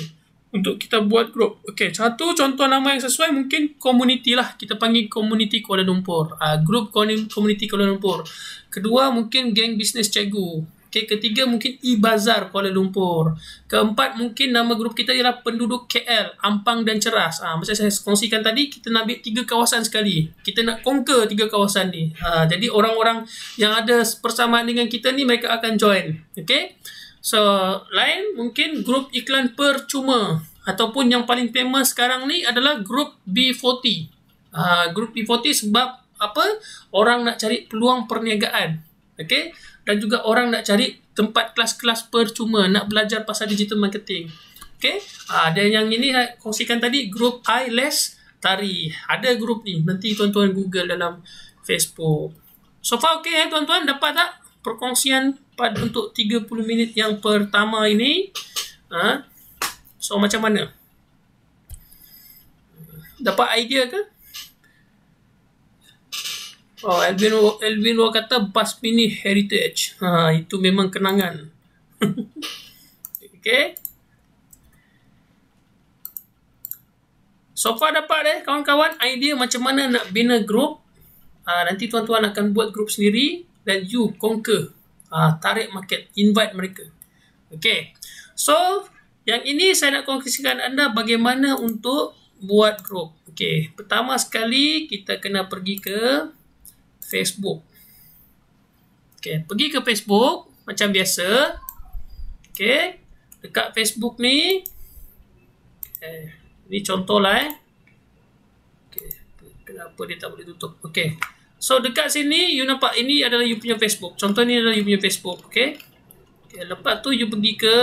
untuk kita buat grup. Okey, satu contoh nama yang sesuai mungkin community lah. Kita panggil community Kuala Lumpur. Uh, ah, grup community Kuala Lumpur. Kedua mungkin geng bisnes cegu. Okey, ketiga mungkin e-bazar Kuala Lumpur. Keempat mungkin nama grup kita ialah penduduk KL, Ampang dan Ceras. Ah, uh, macam saya kongsikan tadi, kita nak ambil tiga kawasan sekali. Kita nak conquer tiga kawasan ni. Uh, jadi orang-orang yang ada persamaan dengan kita ni mereka akan join. Okey? So, lain mungkin grup iklan percuma ataupun yang paling famous sekarang ni adalah grup B40. Uh, ah, grup B40 sebab apa? Orang nak cari peluang perniagaan. Okay? Dan juga orang nak cari tempat kelas-kelas percuma nak belajar pasal digital marketing. Okay? Uh, ah, dan yang ini saya kongsikan tadi, grup I Less Tari. Ada grup ni. Nanti tuan-tuan Google dalam Facebook. So far okay eh tuan-tuan? Dapat tak perkongsian pada untuk 30 minit yang pertama ini. Ha? So macam mana? Dapat idea ke? Oh, Elvin Elvin Wah kata bas mini heritage. Ha, itu memang kenangan. okay. So far dapat eh kawan-kawan idea macam mana nak bina group. Ha, nanti tuan-tuan akan buat group sendiri. Then you conquer uh, tarik market invite mereka okay so yang ini saya nak kongsikan anda bagaimana untuk buat group okay pertama sekali kita kena pergi ke Facebook okay pergi ke Facebook macam biasa okay dekat Facebook ni okay. Eh, ni contoh lah eh Okay, Kenapa dia tak boleh tutup? Okay. So dekat sini you nampak ini adalah you punya Facebook. Contoh ni adalah you punya Facebook, okey. Okey, lepas tu you pergi ke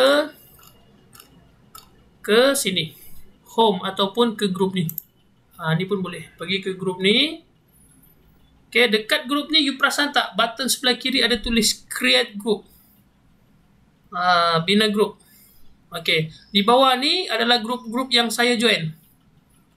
ke sini. Home ataupun ke group ni. Ah, ni pun boleh. Pergi ke group ni. Okey, dekat group ni you perasan tak button sebelah kiri ada tulis create group. Ah, bina group. Okey, di bawah ni adalah group-group yang saya join.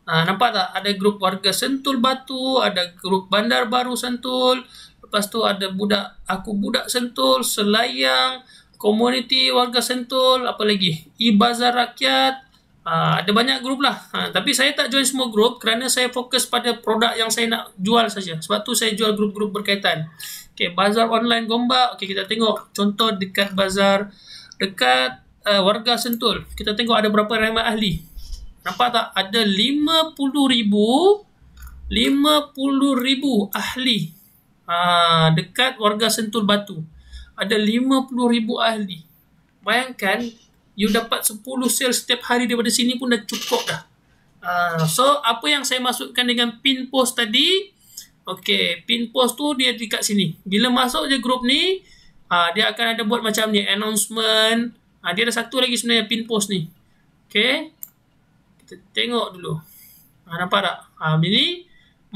Ha, nampak tak? Ada grup warga Sentul Batu, ada grup Bandar Baru Sentul, lepas tu ada budak, aku budak Sentul, Selayang, komuniti warga Sentul, apa lagi? Ibazar Rakyat, ha, ada banyak grup lah. Ha, tapi saya tak join semua grup kerana saya fokus pada produk yang saya nak jual saja. Sebab tu saya jual grup-grup berkaitan. Okay, Bazar Online Gombak, okay, kita tengok contoh dekat bazar, dekat uh, warga Sentul. Kita tengok ada berapa ramai ahli. Nampak tak? Ada 50 ribu 50 ribu ahli ha, dekat warga Sentul Batu. Ada 50 ribu ahli. Bayangkan you dapat 10 sale setiap hari daripada sini pun dah cukup dah. Ha, so, apa yang saya masukkan dengan pin post tadi Okay, pin post tu dia dekat sini. Bila masuk je grup ni, uh, dia akan ada buat macam ni, announcement. Uh, dia ada satu lagi sebenarnya pin post ni. Okay, tengok dulu. Ha, nampak tak? Ha, ah, ini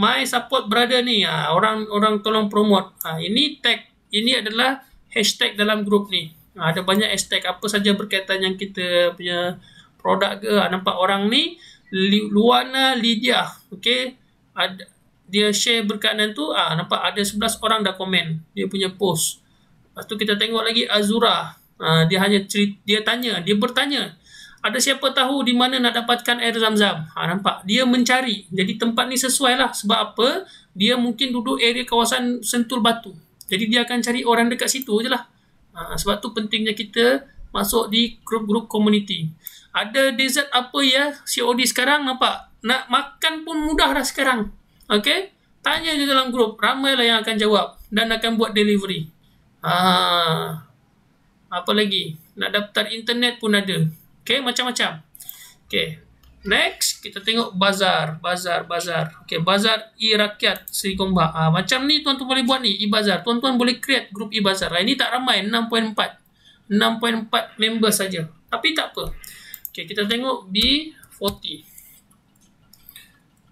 my support brother ni. Ha, orang orang tolong promote. Ha, ini tag. Ini adalah hashtag dalam grup ni. Ha, ada banyak hashtag. Apa saja berkaitan yang kita punya produk ke. Ha, nampak orang ni. Luana Lydia. Okay. Ada, dia share berkaitan tu. Ha, nampak ada 11 orang dah komen. Dia punya post. Lepas tu kita tengok lagi Azura. Ha, dia hanya cerita, dia tanya. Dia bertanya. Ada siapa tahu di mana nak dapatkan air zam-zam? Ha, nampak? Dia mencari. Jadi tempat ni sesuai lah. Sebab apa? Dia mungkin duduk area kawasan sentul batu. Jadi dia akan cari orang dekat situ je lah. Ha, sebab tu pentingnya kita masuk di grup-grup community. Ada desert apa ya COD sekarang? Nampak? Nak makan pun mudah dah sekarang. Okay? Tanya je dalam grup. Ramailah yang akan jawab. Dan akan buat delivery. Ha, apa lagi? Nak daftar internet pun ada. Okay, macam-macam. Okay, next kita tengok bazar, bazar, bazar. Okay, bazar e-rakyat Sri Gomba. Ha, ah, macam ni tuan-tuan boleh buat ni, e-bazar. Tuan-tuan boleh create grup e-bazar. Ah, ini tak ramai, 6.4. 6.4 member saja. Tapi tak apa. Okay, kita tengok B40.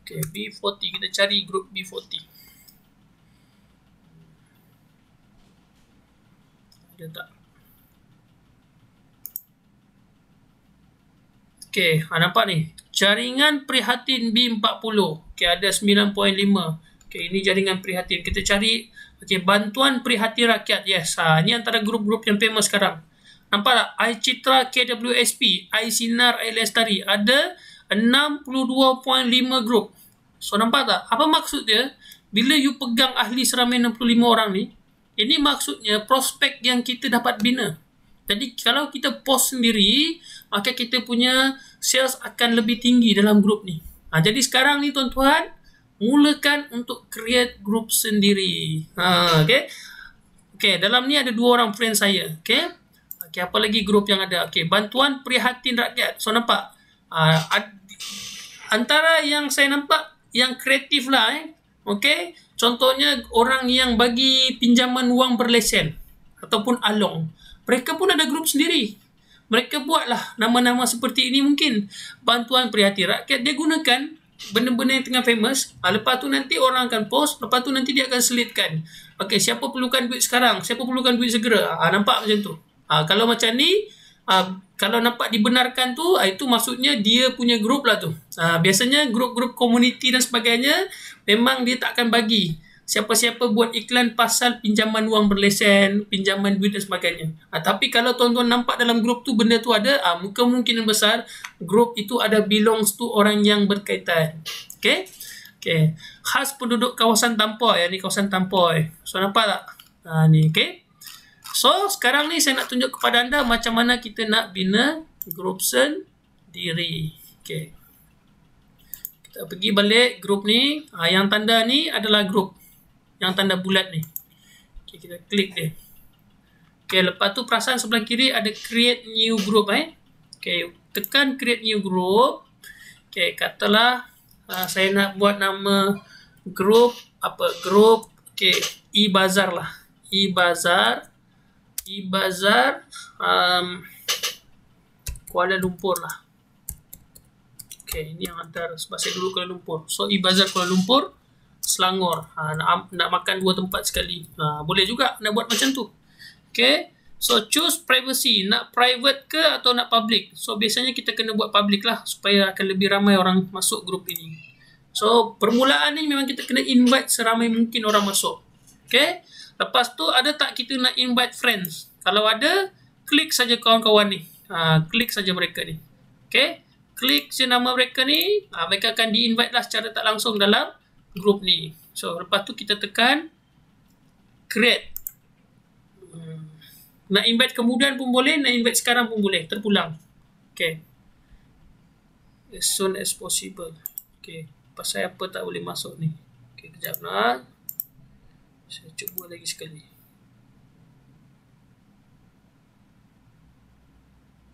Okay, B40. Kita cari grup B40. Ada tak? Okey, ha, nampak ni. Jaringan prihatin B40. Okey, ada 9.5. Okey, ini jaringan prihatin. Kita cari okey, bantuan prihatin rakyat. Yes, ha, Ni antara grup-grup yang famous sekarang. Nampak tak? I Citra KWSP, I Sinar I Lestari. Ada 62.5 grup. So, nampak tak? Apa maksud dia? Bila you pegang ahli seramai 65 orang ni, ini maksudnya prospek yang kita dapat bina. Jadi, kalau kita post sendiri, maka kita punya sales akan lebih tinggi dalam grup ni. Ha, jadi sekarang ni tuan-tuan, mulakan untuk create grup sendiri. Ha, okay? Okay, dalam ni ada dua orang friend saya. Okay? Okay, apa lagi grup yang ada? Okay, bantuan prihatin rakyat. So, nampak? Ha, ad, antara yang saya nampak, yang kreatif lah eh. Okay? Contohnya, orang yang bagi pinjaman wang berlesen ataupun along. Mereka pun ada grup sendiri mereka buatlah nama-nama seperti ini mungkin bantuan prihati rakyat dia gunakan benda-benda yang tengah famous ha, lepas tu nanti orang akan post lepas tu nanti dia akan selitkan Okay, siapa perlukan duit sekarang siapa perlukan duit segera ha, nampak macam tu ha, kalau macam ni ha, kalau nampak dibenarkan tu ha, itu maksudnya dia punya grup lah tu ha, biasanya grup-grup komuniti dan sebagainya memang dia tak akan bagi siapa-siapa buat iklan pasal pinjaman wang berlesen, pinjaman duit dan sebagainya. Ha, tapi kalau tuan-tuan nampak dalam grup tu benda tu ada, ha, ah, kemungkinan besar grup itu ada belongs to orang yang berkaitan. Okay? Okay. Khas penduduk kawasan Tampoy. Ah, ni kawasan Tampoy. So, nampak tak? Ha, ni, okay? So, sekarang ni saya nak tunjuk kepada anda macam mana kita nak bina grup sendiri. Okay. Kita pergi balik grup ni. Ha, yang tanda ni adalah grup yang tanda bulat ni. Okay, kita klik dia. Okay, lepas tu perasan sebelah kiri ada create new group eh. Okay, tekan create new group. Okay, katalah uh, saya nak buat nama group. Apa? Group. Okay, e-bazar lah. E-bazar. E-bazar. Um, Kuala Lumpur lah. Okay, ini yang antara. Sebab saya dulu Kuala Lumpur. So, e-bazar Kuala Lumpur. Selangor ha, nak, nak makan dua tempat sekali ha, Boleh juga nak buat macam tu Okay So choose privacy Nak private ke atau nak public So biasanya kita kena buat public lah Supaya akan lebih ramai orang masuk grup ini So permulaan ni memang kita kena invite seramai mungkin orang masuk Okay Lepas tu ada tak kita nak invite friends Kalau ada Klik saja kawan-kawan ni ha, Klik saja mereka ni Okay Klik je nama mereka ni ha, Mereka akan di-invite lah secara tak langsung dalam group ni. So lepas tu kita tekan create. Hmm. Nak invite kemudian pun boleh, nak invite sekarang pun boleh, terpulang. Okay. As soon as possible. Okay. Pasal apa tak boleh masuk ni. Okay, kejap nak. Lah. Saya cuba lagi sekali.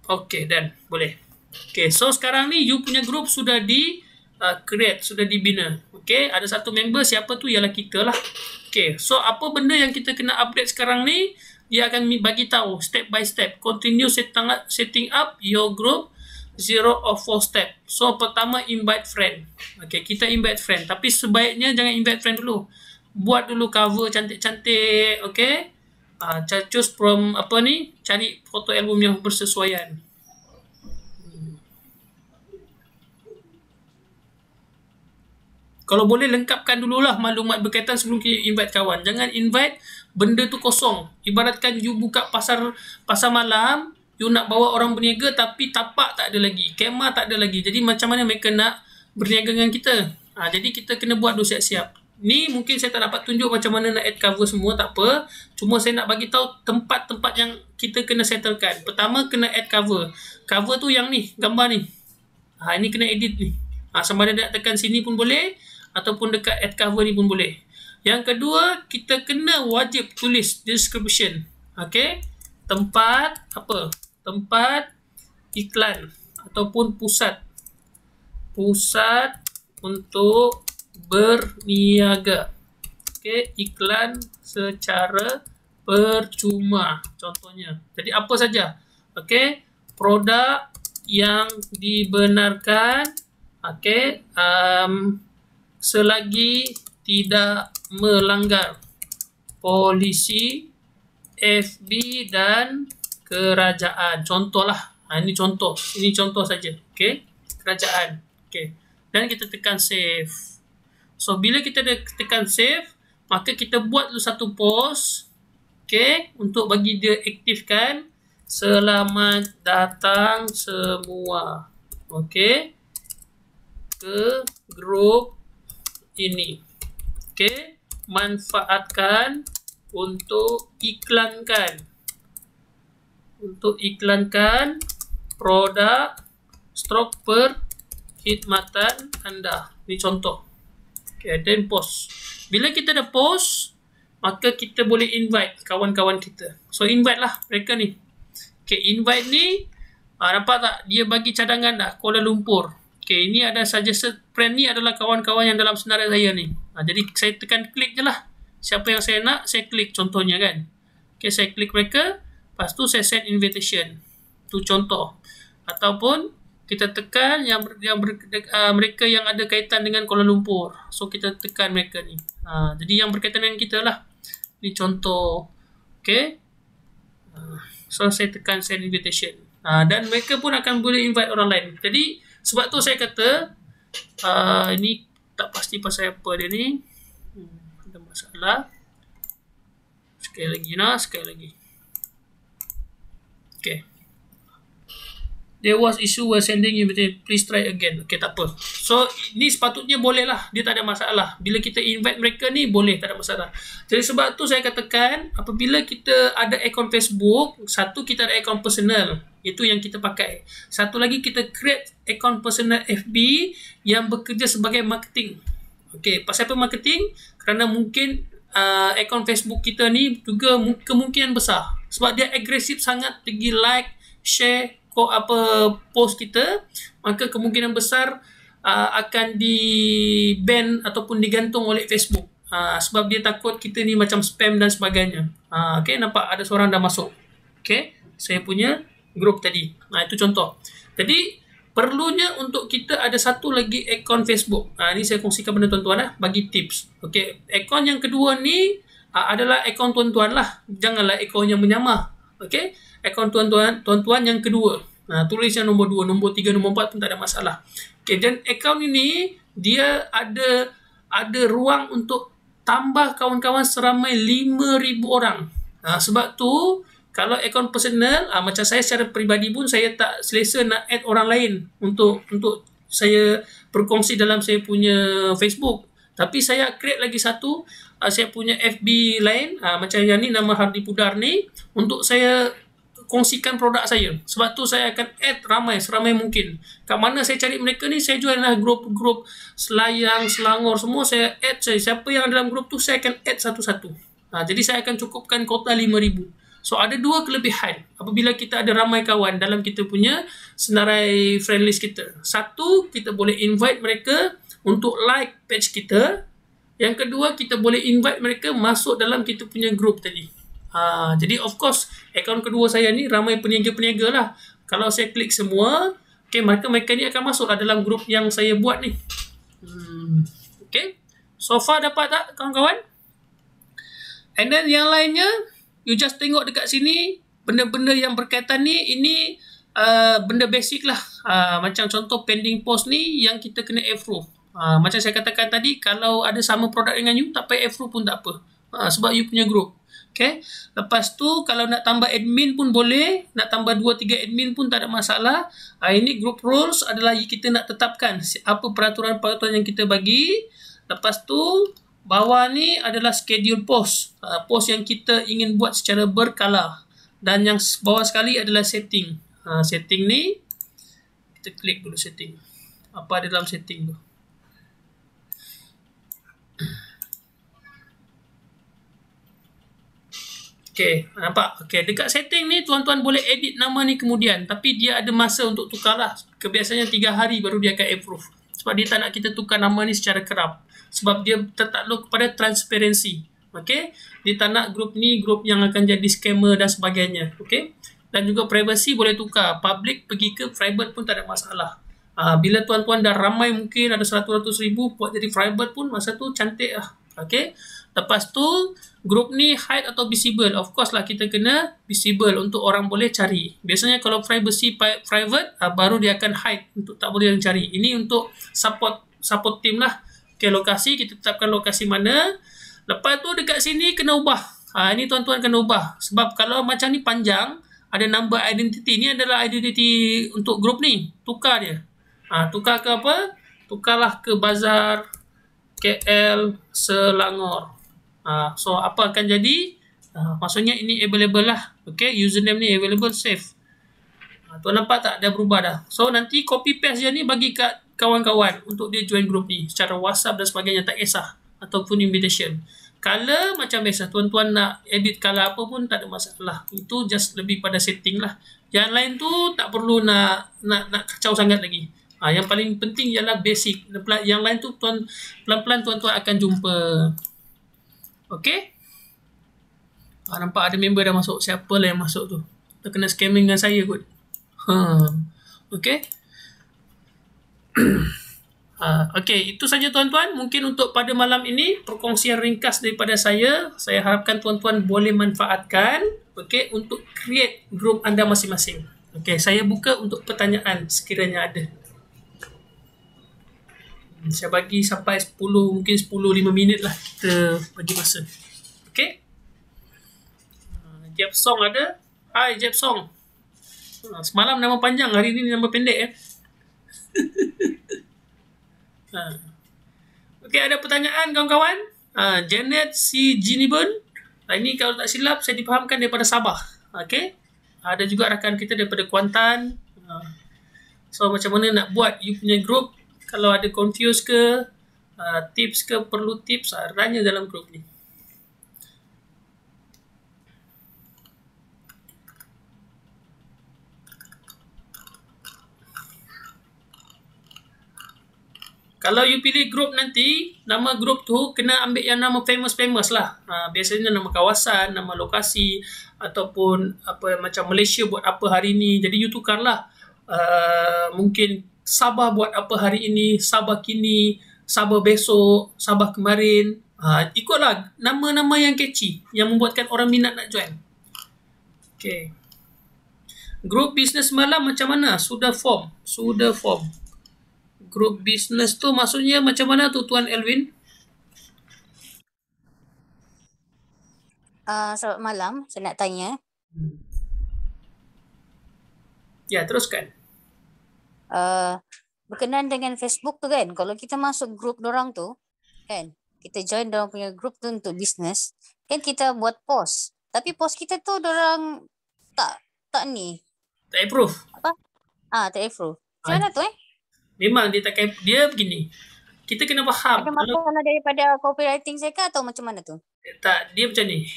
Okay, dan boleh. Okay, so sekarang ni you punya group sudah di uh, create, sudah dibina. Okay, ada satu member siapa tu ialah kita lah. Okay, so apa benda yang kita kena update sekarang ni, dia akan bagi tahu step by step. Continue setting up, setting up your group zero or four step. So pertama invite friend. Okay, kita invite friend. Tapi sebaiknya jangan invite friend dulu. Buat dulu cover cantik-cantik. Okay. Uh, ah, choose from apa ni cari foto album yang bersesuaian Kalau boleh lengkapkan dululah maklumat berkaitan sebelum kita invite kawan. Jangan invite benda tu kosong. Ibaratkan you buka pasar pasar malam, you nak bawa orang berniaga tapi tapak tak ada lagi, kema tak ada lagi. Jadi macam mana mereka nak berniaga dengan kita? Ha, jadi kita kena buat dulu siap-siap. Ni mungkin saya tak dapat tunjuk macam mana nak add cover semua tak apa. Cuma saya nak bagi tahu tempat-tempat yang kita kena settlekan. Pertama kena add cover. Cover tu yang ni, gambar ni. Ha, ini kena edit ni. Ha, sama ada nak tekan sini pun boleh ataupun dekat ad cover ni pun boleh. Yang kedua, kita kena wajib tulis description. Okay. Tempat apa? Tempat iklan ataupun pusat. Pusat untuk berniaga. Okay. Iklan secara percuma. Contohnya. Jadi apa saja. Okay. Produk yang dibenarkan. Okay. Um, selagi tidak melanggar polisi FB dan kerajaan. Contohlah, ha, ini contoh, ini contoh saja. Okey, kerajaan. Okey. Dan kita tekan save. So bila kita tekan save, maka kita buat dulu satu post okey untuk bagi dia aktifkan selamat datang semua. Okey. Ke grup ini. Okey, manfaatkan untuk iklankan. Untuk iklankan produk stroke perkhidmatan anda. Ini contoh. Okey, then post. Bila kita dah post, maka kita boleh invite kawan-kawan kita. So, invite lah mereka ni. Okey, invite ni, ha, nampak tak? Dia bagi cadangan dah, Kuala Lumpur. Okay, ini ada suggested friend ni adalah kawan-kawan yang dalam senarai saya ni. Ha, jadi, saya tekan klik je lah. Siapa yang saya nak, saya klik contohnya kan. Okay, saya klik mereka. Lepas tu, saya send invitation. Tu contoh. Ataupun, kita tekan yang, yang ber, uh, mereka yang ada kaitan dengan Kuala Lumpur. So, kita tekan mereka ni. Ha, jadi, yang berkaitan dengan kita lah. Ni contoh. Okay. Ah, so, saya tekan send invitation. Ha, dan mereka pun akan boleh invite orang lain. Jadi, jadi, sebab tu saya kata uh, ini tak pasti pasal apa dia ni. Hmm, ada masalah. Sekali lagi nah, sekali lagi. there was issue were sending you between please try again okay tak apa so ni sepatutnya boleh lah dia tak ada masalah bila kita invite mereka ni boleh tak ada masalah jadi sebab tu saya katakan apabila kita ada account Facebook satu kita ada account personal itu yang kita pakai satu lagi kita create account personal FB yang bekerja sebagai marketing Okay, pasal apa marketing? Kerana mungkin uh, akaun Facebook kita ni juga kemungkinan besar. Sebab dia agresif sangat pergi like, share, kok apa post kita maka kemungkinan besar uh, akan di ban ataupun digantung oleh Facebook uh, sebab dia takut kita ni macam spam dan sebagainya uh, okey nampak ada seorang dah masuk okey saya punya grup tadi nah uh, itu contoh jadi perlunya untuk kita ada satu lagi akaun Facebook uh, ini saya kongsikan benda tuan-tuan lah bagi tips okey akaun yang kedua ni uh, adalah akaun tuan-tuan lah janganlah akaun yang menyamah okey akaun tuan-tuan, tuan-tuan yang kedua. Ha, tulis yang nombor dua, nombor tiga, nombor empat pun tak ada masalah. Okay, dan akaun ini dia ada ada ruang untuk tambah kawan-kawan seramai 5000 orang. Ha, sebab tu kalau akaun personal ha, macam saya secara peribadi pun saya tak selesa nak add orang lain untuk untuk saya berkongsi dalam saya punya Facebook. Tapi saya create lagi satu ha, saya punya FB lain ha, macam yang ni nama Hardi Pudar ni untuk saya kongsikan produk saya. Sebab tu saya akan add ramai, seramai mungkin. Kat mana saya cari mereka ni, saya jual dalam grup-grup Selayang, Selangor, semua saya add. Saya. Siapa yang dalam grup tu, saya akan add satu-satu. Ha, jadi saya akan cukupkan kota RM5,000. So ada dua kelebihan apabila kita ada ramai kawan dalam kita punya senarai friend list kita. Satu, kita boleh invite mereka untuk like page kita. Yang kedua, kita boleh invite mereka masuk dalam kita punya group tadi. Ha, jadi of course akaun kedua saya ni ramai peniaga-peniaga lah. Kalau saya klik semua, okay, mereka mereka ni akan masuklah dalam grup yang saya buat ni. Hmm. Okay. So far dapat tak kawan-kawan? And then yang lainnya, you just tengok dekat sini, benda-benda yang berkaitan ni, ini uh, benda basic lah. Uh, macam contoh pending post ni yang kita kena approve. Uh, macam saya katakan tadi, kalau ada sama produk dengan you, tak payah approve pun tak apa. Uh, sebab you punya group. Okay. Lepas tu kalau nak tambah admin pun boleh, nak tambah 2-3 admin pun tak ada masalah. Ha, ini group rules adalah kita nak tetapkan apa peraturan-peraturan yang kita bagi. Lepas tu bawah ni adalah schedule post. Ha, post yang kita ingin buat secara berkala. Dan yang bawah sekali adalah setting. Ha, setting ni, kita klik dulu setting. Apa ada dalam setting tu. Okay, nampak? Okay, dekat setting ni tuan-tuan boleh edit nama ni kemudian. Tapi dia ada masa untuk tukar lah. Kebiasanya 3 hari baru dia akan approve. Sebab dia tak nak kita tukar nama ni secara kerap. Sebab dia tertakluk kepada transparansi. Okay, dia tak nak grup ni grup yang akan jadi scammer dan sebagainya. Okay, dan juga privacy boleh tukar. Public pergi ke private pun tak ada masalah. Uh, bila tuan-tuan dah ramai mungkin ada 100-100 ribu buat jadi private pun masa tu cantik lah. Okay, Lepas tu group ni hide atau visible. Of course lah kita kena visible untuk orang boleh cari. Biasanya kalau privacy private uh, baru dia akan hide untuk tak boleh cari. Ini untuk support support team lah. Okay, lokasi kita tetapkan lokasi mana. Lepas tu dekat sini kena ubah. Ha, ini tuan-tuan kena ubah. Sebab kalau macam ni panjang, ada number identity. Ini adalah identity untuk grup ni. Tukar dia. Ha, tukar ke apa? Tukarlah ke bazar KL Selangor. Uh, so apa akan jadi? Uh, maksudnya ini available lah. Okay, username ni available safe. Uh, tuan nampak tak? Dah berubah dah. So nanti copy paste dia ni bagi kat kawan-kawan untuk dia join group ni. Secara WhatsApp dan sebagainya tak kisah. Ataupun invitation. Kalau macam biasa. Tuan-tuan nak edit kalau apa pun tak ada masalah. Itu just lebih pada setting lah. Yang lain tu tak perlu nak nak nak kacau sangat lagi. Ha, yang paling penting ialah basic. Yang lain tu tuan pelan-pelan tuan-tuan akan jumpa. Okay? Ha, nampak ada member dah masuk. Siapa lah yang masuk tu? tak kena scamming dengan saya kot. Ha. Okay? ha, okay, itu saja tuan-tuan. Mungkin untuk pada malam ini, perkongsian ringkas daripada saya. Saya harapkan tuan-tuan boleh manfaatkan okay, untuk create group anda masing-masing. Okay, saya buka untuk pertanyaan sekiranya ada saya bagi sampai 10 mungkin 10 5 minit lah kita bagi masa okey uh, ah, Jeb Song ada hai Jeb Song uh, semalam nama panjang hari ini nama pendek ya eh? uh. okey ada pertanyaan kawan-kawan uh, Janet C Giniburn uh, ini kalau tak silap saya dipahamkan daripada Sabah okey uh, ada juga rakan kita daripada Kuantan uh. So macam mana nak buat you punya group kalau ada confuse ke uh, tips ke perlu tips tanya uh, dalam grup ni Kalau you pilih grup nanti, nama grup tu kena ambil yang nama famous-famous lah. Ha, biasanya nama kawasan, nama lokasi, ataupun apa macam Malaysia buat apa hari ni. Jadi you tukarlah. Uh, mungkin Sabah buat apa hari ini, Sabah kini, Sabah besok, Sabah kemarin. Ha, ikutlah nama-nama yang catchy yang membuatkan orang minat nak join. Okay. Group bisnes malam macam mana? Sudah form. Sudah form. Group bisnes tu maksudnya macam mana tu Tuan Elvin? Uh, ah, selamat malam. Saya nak tanya. Ya, teruskan uh, berkenan dengan Facebook tu kan kalau kita masuk grup orang tu kan kita join orang punya grup tu untuk bisnes, kan kita buat post tapi post kita tu orang tak tak ni tak approve apa ah tak approve macam ah. mana tu eh memang dia tak dia begini kita kena faham ada masalah kalau, daripada copywriting saya ke atau macam mana tu tak dia macam ni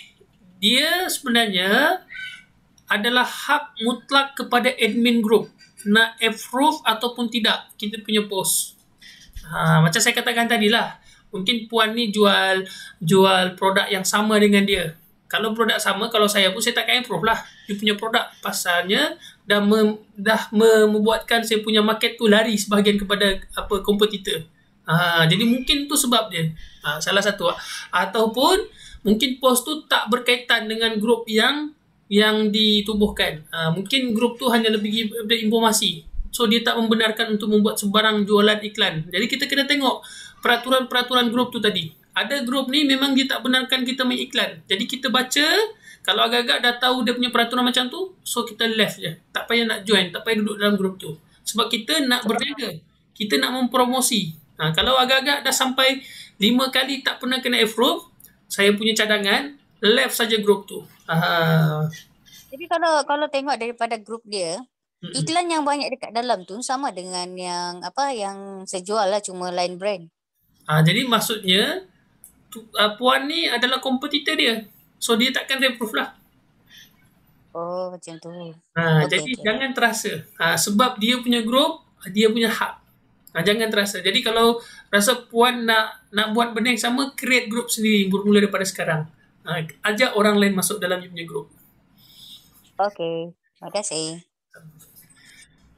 dia sebenarnya adalah hak mutlak kepada admin group nak approve ataupun tidak kita punya post. Ha, macam saya katakan tadi lah, mungkin puan ni jual jual produk yang sama dengan dia. Kalau produk sama, kalau saya pun saya takkan improve lah. Dia punya produk pasalnya dah, mem dah membuatkan saya punya market tu lari sebahagian kepada apa kompetitor. Ha, jadi mungkin tu sebab dia. Ha, salah satu Ataupun mungkin post tu tak berkaitan dengan grup yang yang ditubuhkan. Ha, mungkin grup tu hanya lebih update informasi. So dia tak membenarkan untuk membuat sebarang jualan iklan. Jadi kita kena tengok peraturan-peraturan grup tu tadi. Ada grup ni memang dia tak benarkan kita main iklan. Jadi kita baca, kalau agak-agak dah tahu dia punya peraturan macam tu, so kita left je. Tak payah nak join, tak payah duduk dalam grup tu. Sebab kita nak berniaga. Kita nak mempromosi. Ha, kalau agak-agak dah sampai 5 kali tak pernah kena approve, saya punya cadangan, left saja grup tu. Aha. Jadi kalau kalau tengok daripada grup dia, mm-hmm. iklan yang banyak dekat dalam tu sama dengan yang apa yang sejual lah cuma lain brand. Ah jadi maksudnya tu, uh, puan ni adalah kompetitor dia. So dia takkan reproof lah. Oh macam tu. Ah okay, jadi okay. jangan terasa. Ah sebab dia punya grup, dia punya hak. Ah jangan terasa. Jadi kalau rasa puan nak nak buat benda yang sama create grup sendiri bermula daripada sekarang uh, ajak orang lain masuk dalam you punya group. Okay, terima kasih.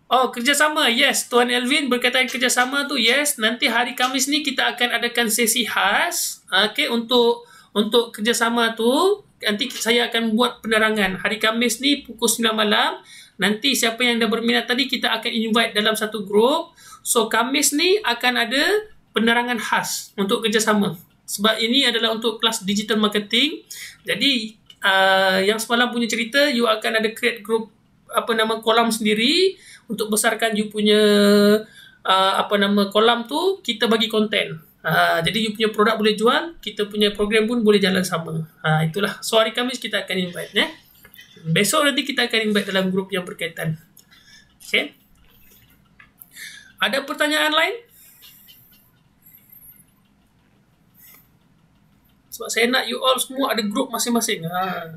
Oh, kerjasama. Yes, Tuan Elvin berkaitan kerjasama tu. Yes, nanti hari Kamis ni kita akan adakan sesi khas. Okay, untuk untuk kerjasama tu. Nanti saya akan buat penerangan. Hari Kamis ni pukul 9 malam. Nanti siapa yang dah berminat tadi, kita akan invite dalam satu grup. So, Kamis ni akan ada penerangan khas untuk kerjasama sebab ini adalah untuk kelas digital marketing jadi uh, yang semalam punya cerita you akan ada create group apa nama kolam sendiri untuk besarkan you punya uh, apa nama kolam tu kita bagi konten uh, jadi you punya produk boleh jual kita punya program pun boleh jalan sama uh, itulah so hari Kamis kita akan invite eh? besok nanti kita akan invite dalam grup yang berkaitan okay? ada pertanyaan lain? Sebab saya nak you all semua ada group masing-masing. Ha.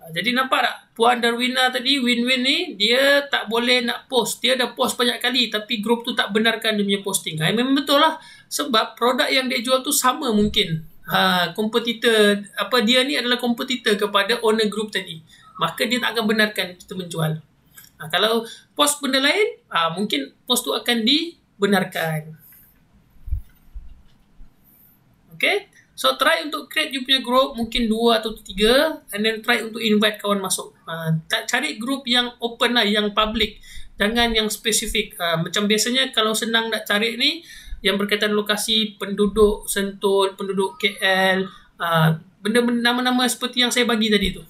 ha jadi nampak tak Puan Darwina tadi win-win ni dia tak boleh nak post. Dia dah post banyak kali tapi grup tu tak benarkan dia punya posting. Ha, memang betul lah sebab produk yang dia jual tu sama mungkin. Ha, kompetitor apa dia ni adalah kompetitor kepada owner group tadi maka dia tak akan benarkan kita menjual. Ha, kalau post benda lain, ha, mungkin post tu akan dibenarkan. Okay? So, try untuk create you punya group mungkin dua atau tiga and then try untuk invite kawan masuk. Ha, cari group yang open lah, yang public. Jangan yang spesifik. Ha, macam biasanya kalau senang nak cari ni, yang berkaitan lokasi penduduk Sentul, penduduk KL, ha, benda nama-nama seperti yang saya bagi tadi tu.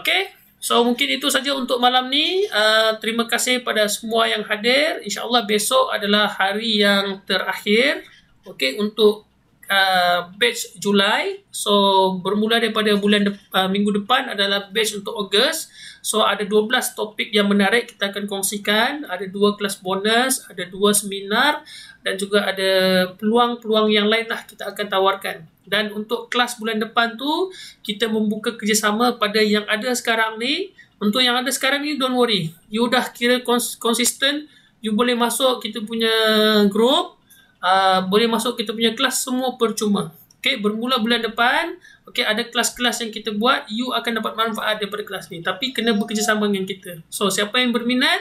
Okey, so mungkin itu saja untuk malam ni. Uh, terima kasih pada semua yang hadir. InsyaAllah besok adalah hari yang terakhir. Okey untuk Uh, batch Julai. So bermula daripada bulan de- uh, minggu depan adalah batch untuk Ogos. So ada 12 topik yang menarik kita akan kongsikan, ada dua kelas bonus, ada dua seminar dan juga ada peluang-peluang yang lain lah kita akan tawarkan. Dan untuk kelas bulan depan tu kita membuka kerjasama pada yang ada sekarang ni. Untuk yang ada sekarang ni don't worry. You dah kira konsisten, you boleh masuk kita punya group Ah, boleh masuk kita punya kelas semua percuma. Okey, bermula bulan depan, okey ada kelas-kelas yang kita buat, you akan dapat manfaat daripada kelas ni. Tapi kena bekerjasama dengan kita. So, siapa yang berminat,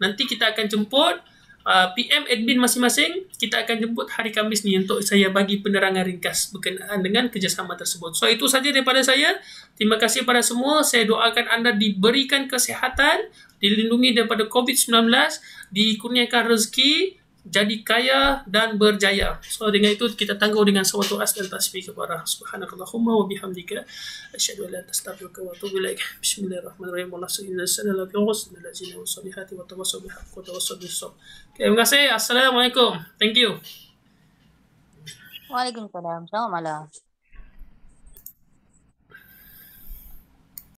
nanti kita akan jemput uh, ah, PM admin masing-masing, kita akan jemput hari Kamis ni untuk saya bagi penerangan ringkas berkenaan dengan kerjasama tersebut. So, itu saja daripada saya. Terima kasih kepada semua. Saya doakan anda diberikan kesihatan, dilindungi daripada COVID-19, dikurniakan rezeki, jadi kaya dan berjaya. So dengan itu kita tangguh dengan suatu as dan tasbih kepada subhanakallahumma wa bihamdika asyhadu an la ilaha illa anta wa atubu ilaik. Bismillahirrahmanirrahim. Wassalamualaikum warahmatullahi wabarakatuh. Terima kasih. Assalamualaikum. Thank you. Waalaikumsalam. Selamat